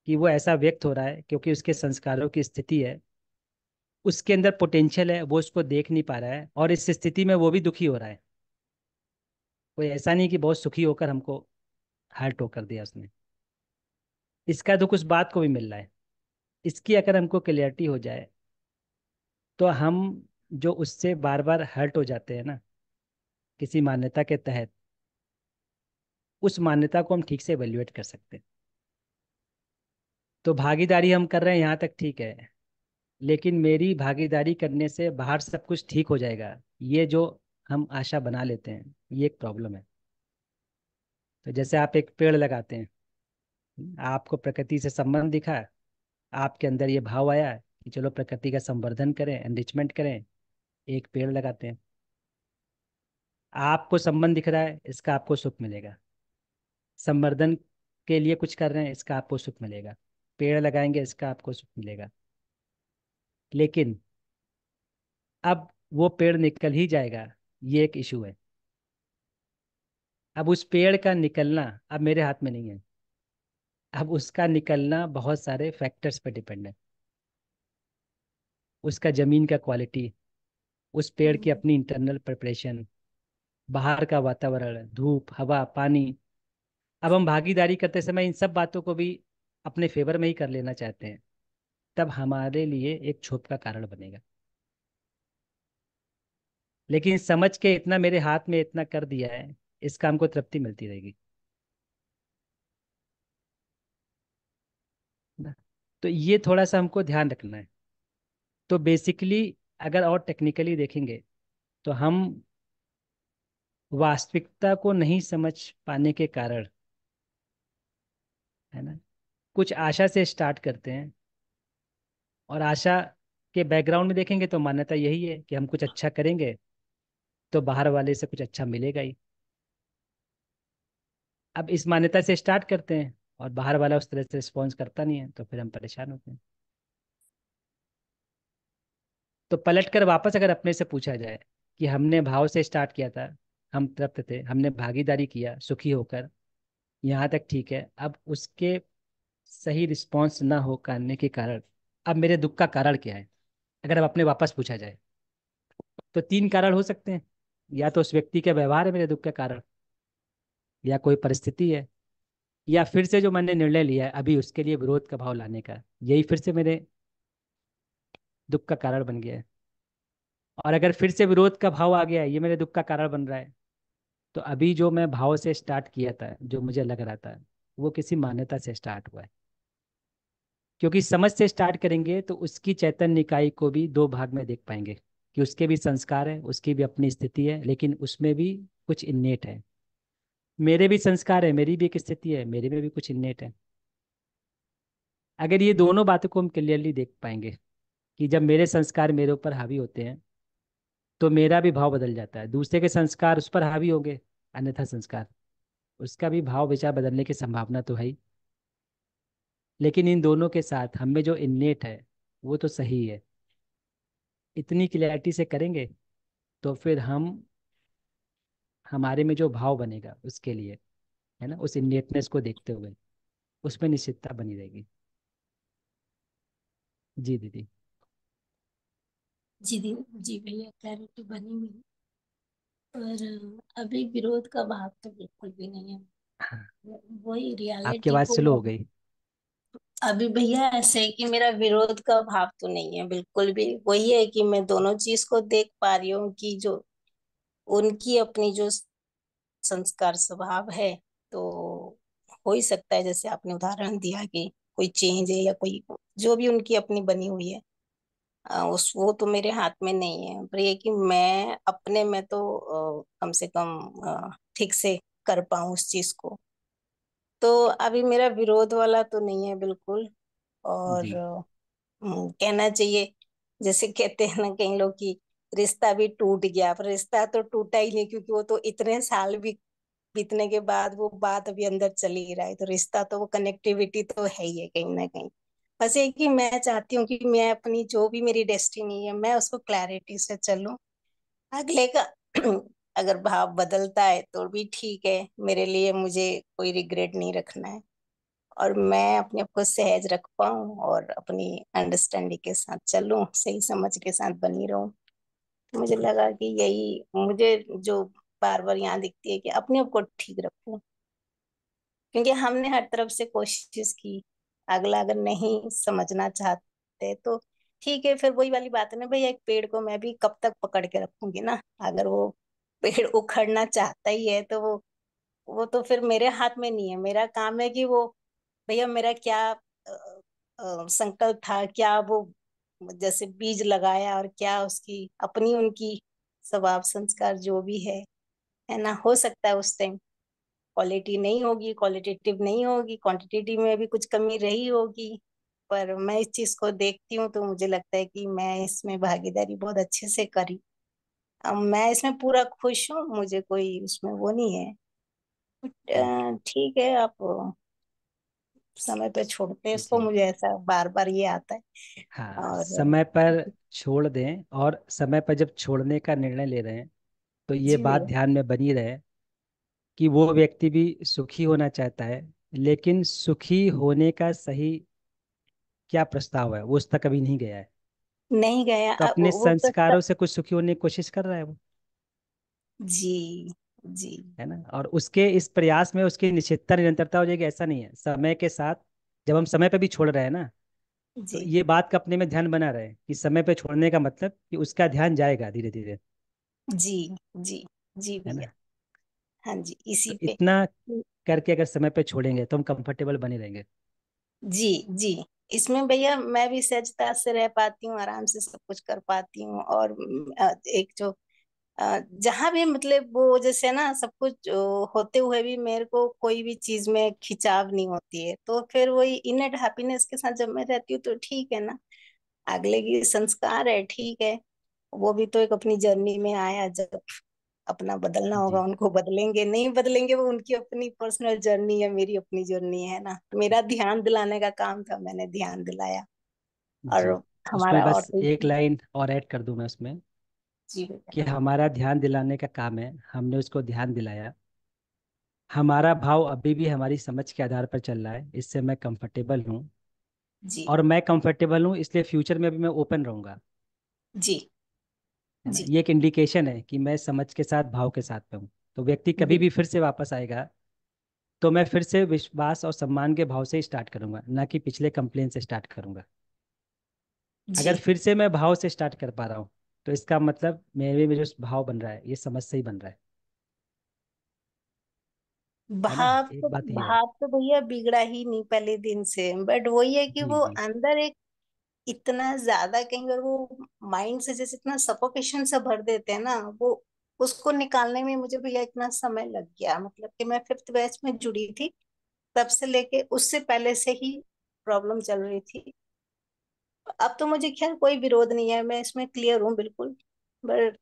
कि वो ऐसा व्यक्त हो रहा है क्योंकि उसके संस्कारों की स्थिति है उसके अंदर पोटेंशियल है वो उसको देख नहीं पा रहा है और इस स्थिति में वो भी दुखी हो रहा है कोई ऐसा नहीं कि बहुत सुखी होकर हमको हार्ट होकर दिया उसने इसका तो कुछ बात को भी मिल रहा है इसकी अगर हमको क्लियरिटी हो जाए तो हम जो उससे बार बार हर्ट हो जाते हैं ना किसी मान्यता के तहत उस मान्यता को हम ठीक से एवेल्युएट कर सकते हैं तो भागीदारी हम कर रहे हैं यहाँ तक ठीक है लेकिन मेरी भागीदारी करने से बाहर सब कुछ ठीक हो जाएगा ये जो हम आशा बना लेते हैं ये एक प्रॉब्लम है तो जैसे आप एक पेड़ लगाते हैं आपको प्रकृति से संबंध दिखा आपके अंदर ये भाव आया कि चलो प्रकृति का संवर्धन करें एनरिचमेंट करें एक पेड़ लगाते हैं आपको संबंध दिख रहा है इसका आपको सुख मिलेगा संवर्धन के लिए कुछ कर रहे हैं इसका आपको सुख मिलेगा पेड़ लगाएंगे इसका आपको सुख मिलेगा लेकिन अब वो पेड़ निकल ही जाएगा ये एक इशू है अब उस पेड़ का निकलना अब मेरे हाथ में नहीं है अब उसका निकलना बहुत सारे फैक्टर्स पर डिपेंड है उसका ज़मीन का क्वालिटी उस पेड़ की अपनी इंटरनल प्रिपरेशन बाहर का वातावरण धूप हवा पानी अब हम भागीदारी करते समय इन सब बातों को भी अपने फेवर में ही कर लेना चाहते हैं तब हमारे लिए एक छोप का कारण बनेगा लेकिन समझ के इतना मेरे हाथ में इतना कर दिया है इस काम को तृप्ति मिलती रहेगी तो ये थोड़ा सा हमको ध्यान रखना है तो बेसिकली अगर और टेक्निकली देखेंगे तो हम वास्तविकता को नहीं समझ पाने के कारण है ना कुछ आशा से स्टार्ट करते हैं और आशा के बैकग्राउंड में देखेंगे तो मान्यता यही है कि हम कुछ अच्छा करेंगे तो बाहर वाले से कुछ अच्छा मिलेगा ही अब इस मान्यता से स्टार्ट करते हैं और बाहर वाला उस तरह से रिस्पॉन्स करता नहीं है तो फिर हम परेशान होते हैं तो पलट कर वापस अगर अपने से पूछा जाए कि हमने भाव से स्टार्ट किया था हम तृप्त थे हमने भागीदारी किया सुखी होकर यहाँ तक ठीक है अब उसके सही रिस्पॉन्स ना हो करने के कारण अब मेरे दुख का कारण क्या है अगर अब अपने वापस पूछा जाए तो तीन कारण हो सकते हैं या तो उस व्यक्ति के व्यवहार है मेरे दुख के कारण या कोई परिस्थिति है या फिर से जो मैंने निर्णय लिया है अभी उसके लिए विरोध का भाव लाने का यही फिर से मेरे दुख का कारण बन गया है और अगर फिर से विरोध का भाव आ गया है ये मेरे दुख का कारण बन रहा है तो अभी जो मैं भाव से स्टार्ट किया था जो मुझे लग रहा था वो किसी मान्यता से स्टार्ट हुआ है क्योंकि समझ से स्टार्ट करेंगे तो उसकी चैतन्य निकाय को भी दो भाग में देख पाएंगे कि उसके भी संस्कार है उसकी भी अपनी स्थिति है लेकिन उसमें भी कुछ इन्नेट है मेरे भी संस्कार है मेरी भी एक स्थिति है मेरे में भी कुछ इन्नेट है अगर ये दोनों बातों को हम क्लियरली देख पाएंगे कि जब मेरे संस्कार मेरे ऊपर हावी होते हैं तो मेरा भी भाव बदल जाता है दूसरे के संस्कार उस पर हावी होंगे अन्यथा संस्कार उसका भी भाव विचार बदलने की संभावना तो है ही लेकिन इन दोनों के साथ हमें जो इन्नेट है वो तो सही है इतनी क्लैरिटी से करेंगे तो फिर हम हमारे में जो भाव बनेगा उसके लिए है ना उस इनियतनेस को देखते हुए उसमें निश्चितता बनी रहेगी जी दीदी जी दी जी भैया क्लैरिटी बनी हुई पर अभी विरोध का भाव तो बिल्कुल भी नहीं है हाँ। वही रियलिटी आपकी आवाज स्लो हो गई अभी भैया ऐसे है कि मेरा विरोध का भाव तो नहीं है बिल्कुल भी वही है कि मैं दोनों चीज को देख पा रही हूँ कि जो उनकी अपनी जो संस्कार स्वभाव है तो हो ही सकता है जैसे आपने उदाहरण दिया कि कोई चेंज है या कोई जो भी उनकी अपनी बनी हुई है उस वो तो मेरे हाथ में नहीं है पर ये कि मैं अपने में तो कम से कम ठीक से कर पाऊँ उस चीज को तो अभी मेरा विरोध वाला तो नहीं है बिल्कुल और जी कहना चाहिए जैसे कहते हैं ना कई लोग कि रिश्ता भी टूट गया पर रिश्ता तो टूटा ही नहीं क्योंकि वो तो इतने साल भी बीतने के बाद वो बात अभी अंदर चली ही रहा है तो रिश्ता तो वो कनेक्टिविटी तो है ही है कहीं ना कहीं बस ये कि मैं चाहती हूँ कि मैं अपनी जो भी मेरी डेस्टिनी है मैं उसको क्लैरिटी से चलूं अगले का अगर भाव बदलता है तो भी ठीक है मेरे लिए मुझे कोई रिग्रेट नहीं रखना है और मैं अपने आप को सहज रख पाऊ और अपनी अंडरस्टैंडिंग के साथ चलू सही समझ के साथ बनी रहूँ मुझे लगा कि यही मुझे जो बार बार यहाँ दिखती है कि अपने आप को ठीक रखू क्योंकि हमने हर तरफ से कोशिश की अगला अगर नहीं समझना चाहते तो ठीक है फिर वही वाली बात है ना भैया एक पेड़ को मैं भी कब तक पकड़ के रखूंगी ना अगर वो पेड़ उखड़ना चाहता ही है तो वो वो तो फिर मेरे हाथ में नहीं है मेरा काम है कि वो भैया मेरा क्या संकल्प था क्या वो जैसे बीज लगाया और क्या उसकी अपनी उनकी स्वभाव संस्कार जो भी है है ना हो सकता है उस टाइम क्वालिटी नहीं होगी क्वालिटेटिव नहीं होगी क्वांटिटेटिव में भी कुछ कमी रही होगी पर मैं इस चीज को देखती हूँ तो मुझे लगता है कि मैं इसमें भागीदारी बहुत अच्छे से करी मैं इसमें पूरा खुश हूँ मुझे कोई उसमें वो नहीं है ठीक है आप समय पे छोड़ते इसको मुझे ऐसा बार बार ये आता है हाँ और समय पर छोड़ दें और समय पर जब छोड़ने का निर्णय ले रहे हैं तो ये बात ध्यान में बनी रहे कि वो व्यक्ति भी सुखी होना चाहता है लेकिन सुखी होने का सही क्या प्रस्ताव है वो उस तक कभी नहीं गया है नहीं गया तो अपने वो तो संस्कारों सब से कुछ सुखी होने की कोशिश कर रहा है वो जी जी है ना और उसके इस प्रयास में उसकी निश्चितता निरंतरता हो जाएगी ऐसा नहीं है समय के साथ जब हम समय पर भी छोड़ रहे हैं ना तो जी ये बात का अपने में ध्यान बना रहे कि समय पे छोड़ने का मतलब कि उसका ध्यान जाएगा धीरे धीरे जी जी जी है ना हाँ जी इसी तो पे इतना करके अगर समय पे छोड़ेंगे तो हम कंफर्टेबल बने रहेंगे जी जी इसमें भैया मैं भी सहजता से रह पाती हूँ आराम से सब कुछ कर पाती हूँ और एक जो जहाँ भी मतलब वो जैसे ना सब कुछ होते हुए भी मेरे को कोई भी चीज में खिंचाव नहीं होती है तो फिर वही इनट हैप्पीनेस के साथ जब मैं रहती हूँ तो ठीक है ना अगले की संस्कार है ठीक है वो भी तो एक अपनी जर्नी में आया जब अपना बदलना होगा उनको बदलेंगे नहीं बदलेंगे वो उनकी अपनी पर्सनल जर्नी है मेरी अपनी जर्नी है ना मेरा ध्यान दिलाने का काम था मैंने ध्यान दिलाया और हमारा बस और एक लाइन और ऐड कर दूं मैं उसमें कि हमारा ध्यान दिलाने का काम है हमने उसको ध्यान दिलाया हमारा भाव अभी भी हमारी समझ के आधार पर चल रहा है इससे मैं कंफर्टेबल हूँ और मैं कंफर्टेबल हूँ इसलिए फ्यूचर में भी मैं ओपन रहूंगा जी ये एक इंडिकेशन है कि मैं समझ के साथ भाव के साथ पे हूँ तो व्यक्ति कभी भी फिर से वापस आएगा तो मैं फिर से विश्वास और सम्मान के भाव से स्टार्ट करूंगा ना कि पिछले कंप्लेन से स्टार्ट करूंगा अगर फिर से मैं भाव से स्टार्ट कर पा रहा हूँ तो इसका मतलब मेरे में जो भाव बन रहा है ये समझ से ही बन रहा है भाव तो भाव तो भैया बिगड़ा ही नहीं पहले दिन से बट वही है कि वो अंदर एक इतना ज्यादा कहीं बार वो माइंड से जैसे इतना सफोकेशन से भर देते हैं ना वो उसको निकालने में मुझे भैया इतना समय लग गया मतलब कि मैं फिफ्थ बैच में जुड़ी थी तब से लेके उससे पहले से ही प्रॉब्लम चल रही थी अब तो मुझे ख्याल कोई विरोध नहीं है मैं इसमें क्लियर हूँ बिल्कुल बट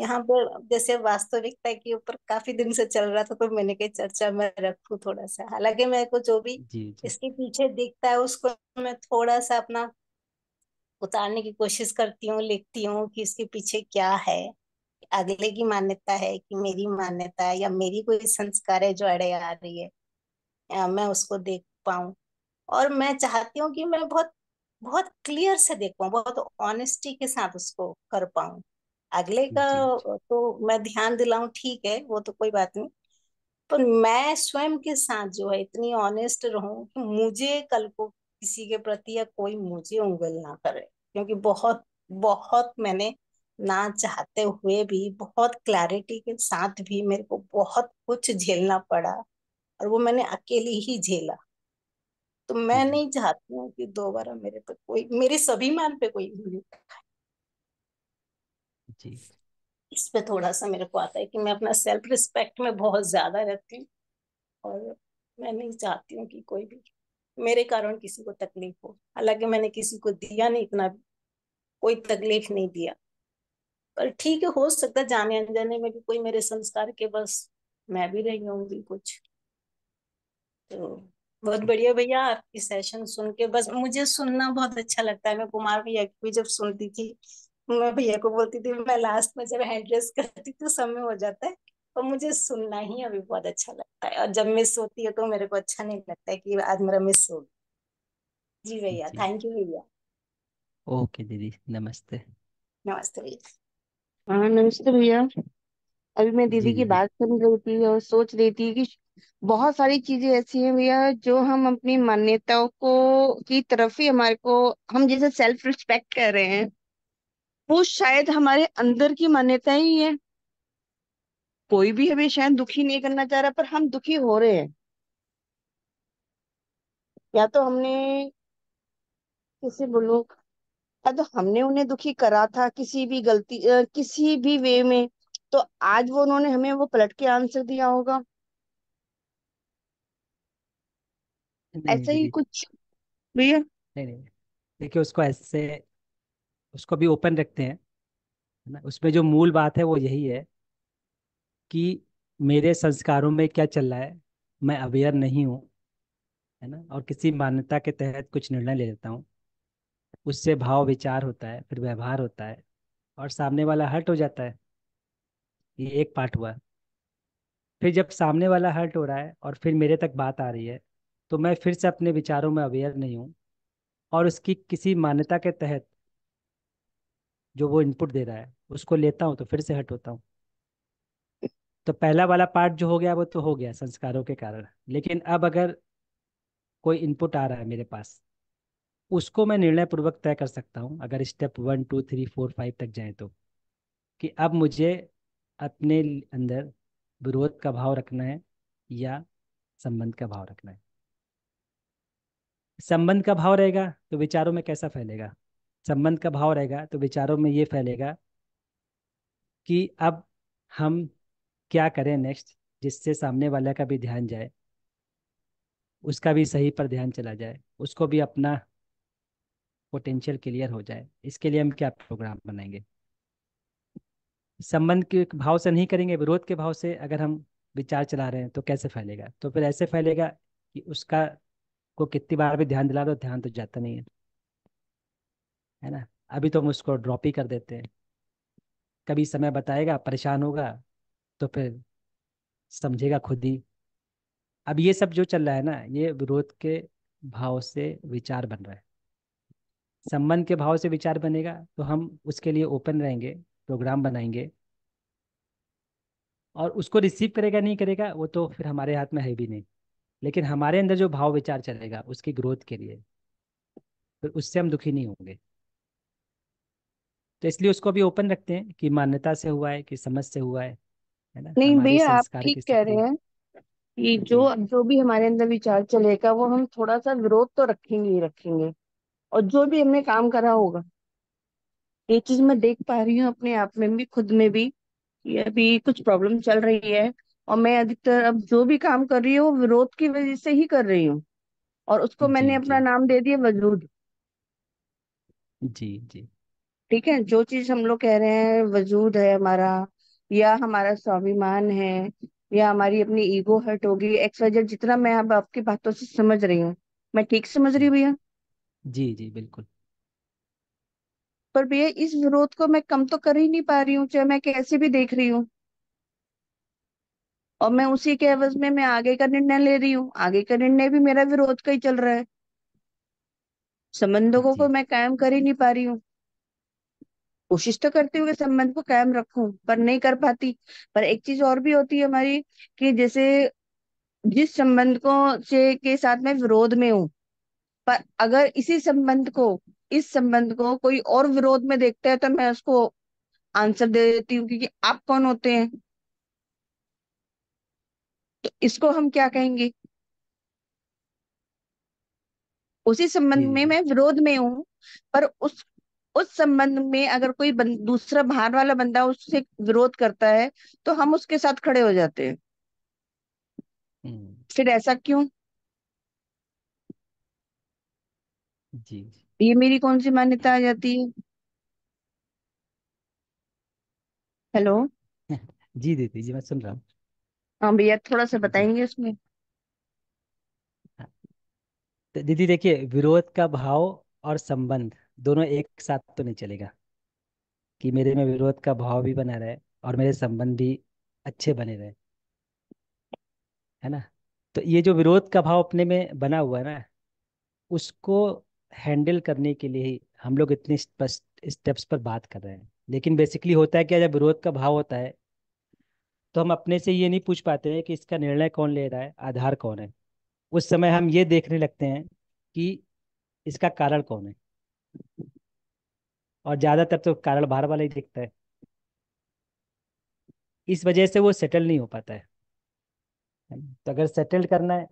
यहाँ पर जैसे वास्तविकता के ऊपर काफी दिन से चल रहा था तो मैंने कही चर्चा में रखू थोड़ा सा हालांकि मेरे को जो भी जी, जी. इसके पीछे दिखता है उसको मैं थोड़ा सा अपना उतारने की कोशिश करती हूँ लिखती हूँ कि इसके पीछे क्या है अगले की मान्यता है कि मेरी मान्यता है या मेरी कोई संस्कार है जो अड़े आ रही है मैं उसको देख पाऊ और मैं चाहती हूँ कि मैं बहुत बहुत क्लियर से देख पाऊँ बहुत ऑनेस्टी के साथ उसको कर पाऊ अगले का तो मैं ध्यान दिलाऊं ठीक है वो तो कोई बात नहीं पर मैं स्वयं के साथ जो है इतनी ऑनेस्ट रहूं कि मुझे कल को किसी के प्रति या कोई मुझे उंगल ना करे क्योंकि बहुत बहुत मैंने ना चाहते हुए भी बहुत क्लैरिटी के साथ भी मेरे को बहुत कुछ झेलना पड़ा और वो मैंने अकेली ही झेला तो मैं नहीं चाहती हूँ कि दोबारा मेरे पे कोई मेरे सभी मान पे कोई उंगली जी इस पे थोड़ा सा मेरे को आता है कि मैं अपना सेल्फ रिस्पेक्ट में बहुत ज्यादा रहती हूँ और मैं नहीं चाहती हूँ कि कोई भी मेरे कारण किसी को तकलीफ हो हालांकि मैंने किसी को दिया नहीं इतना भी कोई तकलीफ नहीं दिया पर ठीक है हो सकता है जाने अनजाने में भी कोई मेरे संस्कार के बस मैं भी रही होंगी कुछ तो बहुत बढ़िया भैया आपकी सेशन सुन के बस मुझे सुनना बहुत अच्छा लगता है मैं कुमार भैया की भी जब सुनती थी मैं भैया को बोलती थी मैं लास्ट में जब एड्रेस करती तो समय हो जाता है और तो मुझे सुनना ही अभी बहुत अच्छा लगता है और जब मिस होती है तो मेरे को अच्छा नहीं लगता है कि आज मेरा मिस हो गया जी भैया थैंक यू भैया ओके दीदी नमस्ते नमस्ते भैया हाँ नमस्ते भैया अभी मैं दीदी की बात सुन रही थी और सोच रही थी कि बहुत सारी चीजें ऐसी हैं भैया जो हम अपनी मान्यताओं को की तरफ ही हमारे को हम जैसे सेल्फ रिस्पेक्ट कर रहे हैं वो शायद हमारे अंदर की मान्यता ही है कोई भी हमें शायद दुखी नहीं करना चाह रहा पर हम दुखी हो रहे हैं या तो हमने किसी बोलो या तो हमने उन्हें दुखी करा था किसी भी गलती किसी भी वे में तो आज वो उन्होंने हमें वो पलट के आंसर दिया होगा ऐसा ही कुछ भैया नहीं नहीं देखिए उसको ऐसे उसको भी ओपन रखते हैं ना उसमें जो मूल बात है वो यही है कि मेरे संस्कारों में क्या चल रहा है मैं अवेयर नहीं हूँ है ना और किसी मान्यता के तहत कुछ निर्णय ले लेता हूँ उससे भाव विचार होता है फिर व्यवहार होता है और सामने वाला हर्ट हो जाता है ये एक पार्ट हुआ फिर जब सामने वाला हर्ट हो रहा है और फिर मेरे तक बात आ रही है तो मैं फिर से अपने विचारों में अवेयर नहीं हूँ और उसकी किसी मान्यता के तहत जो वो इनपुट दे रहा है उसको लेता हूँ तो फिर से हट होता हूँ तो पहला वाला पार्ट जो हो गया वो तो हो गया संस्कारों के कारण लेकिन अब अगर कोई इनपुट आ रहा है मेरे पास उसको मैं निर्णय पूर्वक तय कर सकता हूँ अगर step one two three four five तक जाए तो कि अब मुझे अपने अंदर विरोध का भाव रखना है या संबंध का भाव रखना है संबंध का भाव रहेगा तो विचारों में कैसा फैलेगा संबंध का भाव रहेगा तो विचारों में ये फैलेगा कि अब हम क्या करें नेक्स्ट जिससे सामने वाले का भी ध्यान जाए उसका भी सही पर ध्यान चला जाए उसको भी अपना पोटेंशियल क्लियर हो जाए इसके लिए हम क्या प्रोग्राम बनाएंगे संबंध के भाव से नहीं करेंगे विरोध के भाव से अगर हम विचार चला रहे हैं तो कैसे फैलेगा तो फिर ऐसे फैलेगा कि उसका को कितनी बार भी ध्यान दिला दो ध्यान तो जाता नहीं है है ना अभी तो हम उसको ड्रॉप ही कर देते हैं कभी समय बताएगा परेशान होगा तो फिर समझेगा खुद ही अब ये सब जो चल रहा है ना ये विरोध के भाव से विचार बन रहा है संबंध के भाव से विचार बनेगा तो हम उसके लिए ओपन रहेंगे प्रोग्राम बनाएंगे और उसको रिसीव करेगा नहीं करेगा वो तो फिर हमारे हाथ में है भी नहीं लेकिन हमारे अंदर जो भाव विचार चलेगा उसकी ग्रोथ के लिए फिर उससे हम दुखी नहीं होंगे तो इसलिए उसको भी ओपन रखते हैं कि मान्यता से हुआ है कि समझ से हुआ है है ना नहीं हमारे भैया आप संस्कार ठीक के कह रहे साथ हैं कि जो जी जो भी हमारे अंदर विचार चलेगा वो हम थोड़ा सा विरोध तो रखेंगे ही रखेंगे और जो भी हमने काम करा होगा ये चीज मैं देख पा रही हूँ अपने आप में भी खुद में भी कि अभी कुछ प्रॉब्लम चल रही है और मैं अधिकतर अब जो भी काम कर रही हूँ वो विरोध की वजह से ही कर रही हूँ और उसको मैंने जी अपना जी नाम दे दिया वजूद जी जी ठीक है जो चीज हम लोग कह रहे हैं वजूद है हमारा या हमारा स्वाभिमान है या हमारी अपनी ईगो हर्ट होगी एक्सवाइजर जितना मैं अब आपकी बातों से समझ रही हूँ मैं ठीक समझ रही हूँ भैया जी जी बिल्कुल पर भैया इस विरोध को मैं कम तो कर ही नहीं पा रही हूँ चाहे मैं कैसे भी देख रही हूँ और मैं उसी के अवज में मैं आगे का निर्णय ले रही हूँ आगे का निर्णय भी मेरा विरोध का ही चल रहा है संबंधों को मैं कायम कर ही नहीं पा रही हूँ कोशिश तो करती हूँ संबंध को कायम रखू पर नहीं कर पाती पर एक चीज और भी होती है हमारी कि जैसे जिस संबंध को से के साथ में विरोध में हूँ पर अगर इसी संबंध को इस संबंध को कोई और विरोध में देखता है तो मैं उसको आंसर दे देती हूँ क्योंकि आप कौन होते हैं तो इसको हम क्या कहेंगे उसी संबंध में मैं विरोध में हूँ पर उस उस संबंध में अगर कोई दूसरा बाहर वाला बंदा उससे विरोध करता है तो हम उसके साथ खड़े हो जाते हैं हम्म। फिर ऐसा क्यों जी ये मेरी कौन सी मान्यता आ जाती है हेलो जी दीदी जी मैं सुन रहा हूँ हाँ भैया थोड़ा सा बताएंगे उसमें हाँ। तो दीदी देखिए विरोध का भाव और संबंध दोनों एक साथ तो नहीं चलेगा कि मेरे में विरोध का भाव भी बना रहे और मेरे संबंध भी अच्छे बने रहे है ना तो ये जो विरोध का भाव अपने में बना हुआ है ना उसको हैंडल करने के लिए ही हम लोग इतने स्टेप्स पर बात कर रहे हैं लेकिन बेसिकली होता है क्या जब विरोध का भाव होता है तो हम अपने से ये नहीं पूछ पाते हैं कि इसका निर्णय कौन ले रहा है आधार कौन है उस समय हम ये देखने लगते हैं कि इसका कारण कौन है और ज्यादातर तो कारण बाहर वाला ही दिखता है इस वजह से वो सेटल नहीं हो पाता है तो अगर सेटल करना है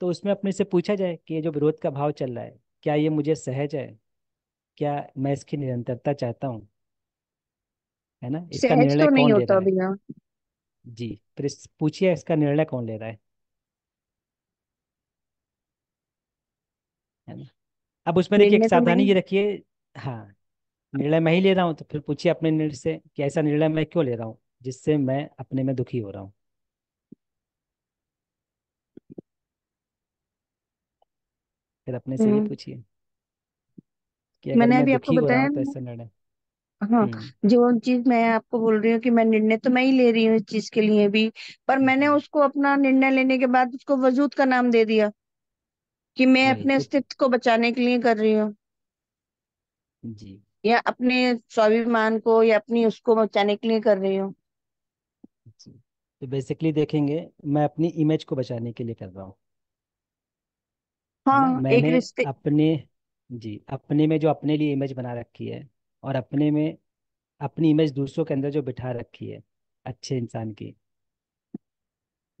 तो उसमें अपने से पूछा जाए कि ये जो विरोध का भाव चल रहा है क्या ये मुझे सहज है क्या मैं इसकी निरंतरता चाहता हूँ है ना इसका तो निर्णय तो कौन ले रहा है जी फिर पूछिए इसका निर्णय कौन ले रहा है अब उसमें देखिए एक तो सावधानी ये रखिए हाँ निर्णय मैं ही ले रहा हूँ तो फिर पूछिए अपने निर्णय से कि ऐसा निर्णय मैं क्यों ले रहा हूँ जिससे मैं अपने में दुखी हो रहा हूँ फिर अपने से ये हम्म। पूछिए कि अगर मैंने मैं अभी आपको दुखी हो रहा बताया हूँ तो ऐसा निर्णय हाँ हम्म। जो चीज मैं आपको बोल रही हूँ कि मैं निर्णय तो मैं ही ले रही हूँ इस चीज के लिए भी पर मैंने हम्म। उसको अपना निर्णय लेने के बाद उसको वजूद का नाम दे दिया कि मैं हम्म, अपने अस्तित्व को बचाने के लिए कर रही हूँ जी या अपने स्वाभिमान को या अपनी उसको बचाने के लिए कर रही हूँ तो बेसिकली देखेंगे मैं अपनी इमेज को बचाने के लिए कर रहा हूँ है ना हाँ एक मैंने रिश्ते अपने जी अपने में जो अपने लिए इमेज बना रखी है और अपने में अपनी इमेज दूसरों के अंदर जो बिठा रखी है अच्छे इंसान की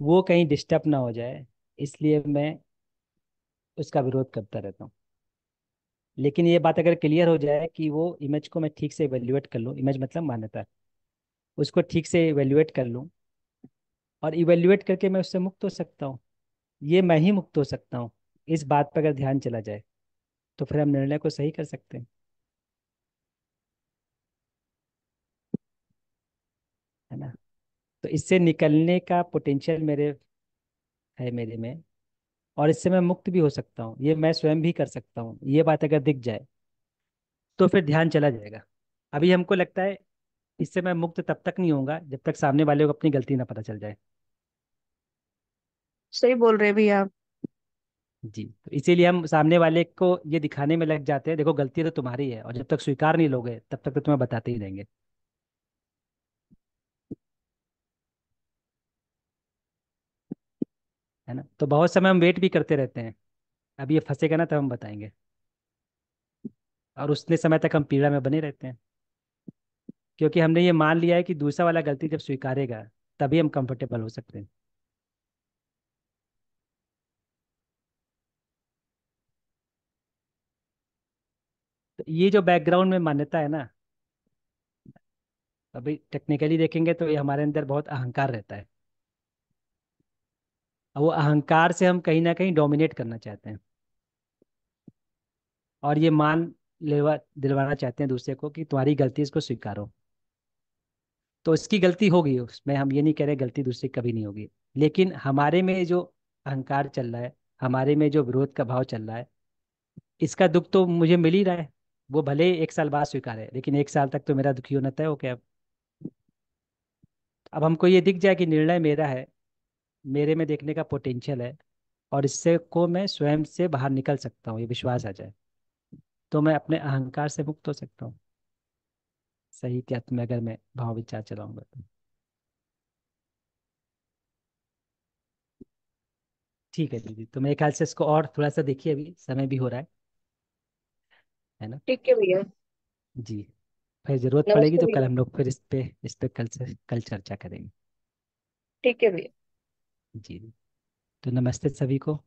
वो कहीं डिस्टर्ब ना हो जाए इसलिए मैं उसका विरोध करता रहता हूँ लेकिन ये बात अगर क्लियर हो जाए कि वो इमेज को मैं ठीक से इवेल्युएट कर लूँ इमेज मतलब मान्यता उसको ठीक से इवेल्युएट कर लूँ और इवेल्युएट करके मैं उससे मुक्त हो सकता हूँ ये मैं ही मुक्त हो सकता हूँ इस बात पर अगर ध्यान चला जाए तो फिर हम निर्णय को सही कर सकते हैं है ना तो इससे निकलने का पोटेंशियल मेरे है मेरे में और इससे मैं मुक्त भी हो सकता हूँ ये मैं स्वयं भी कर सकता हूँ ये बात अगर दिख जाए तो फिर ध्यान चला जाएगा अभी हमको लगता है इससे मैं मुक्त तब तक नहीं होगा जब तक सामने वाले को अपनी गलती ना पता चल जाए सही बोल रहे भैया आप जी तो इसीलिए हम सामने वाले को ये दिखाने में लग जाते हैं देखो गलती तो तुम्हारी है और जब तक स्वीकार नहीं लोगे तब तक तो तुम्हें बताते ही रहेंगे है ना तो बहुत समय हम वेट भी करते रहते हैं अब ये फंसेगा ना तब हम बताएंगे और उसने समय तक हम पीड़ा में बने रहते हैं क्योंकि हमने ये मान लिया है कि दूसरा वाला गलती जब स्वीकारेगा तभी हम कंफर्टेबल हो सकते हैं तो ये जो बैकग्राउंड में मान्यता है ना अभी टेक्निकली देखेंगे तो ये हमारे अंदर बहुत अहंकार रहता है वो अहंकार से हम कहीं ना कहीं डोमिनेट करना चाहते हैं और ये मान लेवा दिलवाना चाहते हैं दूसरे को कि तुम्हारी गलती इसको स्वीकारो तो इसकी गलती होगी उसमें हम ये नहीं कह रहे गलती दूसरे कभी नहीं होगी लेकिन हमारे में जो अहंकार चल रहा है हमारे में जो विरोध का भाव चल रहा है इसका दुख तो मुझे मिल ही रहा है वो भले एक साल बाद स्वीकार है लेकिन एक साल तक तो मेरा दुखी होना तय हो क्या अब अब हमको ये दिख जाए कि निर्णय मेरा है मेरे में देखने का पोटेंशियल है और इससे को मैं स्वयं से बाहर निकल सकता हूँ ये विश्वास आ जाए तो मैं अपने अहंकार से मुक्त हो सकता हूँ सही त्याग तो में अगर मैं भाव विचार चलाऊंगा तो। ठीक है दीदी तो मेरे ख्याल से इसको और थोड़ा सा देखिए अभी समय भी हो रहा है है ना ठीक है भैया जी फिर जरूरत पड़ेगी तो कल हम लोग फिर इस पे इस पे कल से कल चर्चा करेंगे ठीक है भैया जी तो नमस्ते सभी को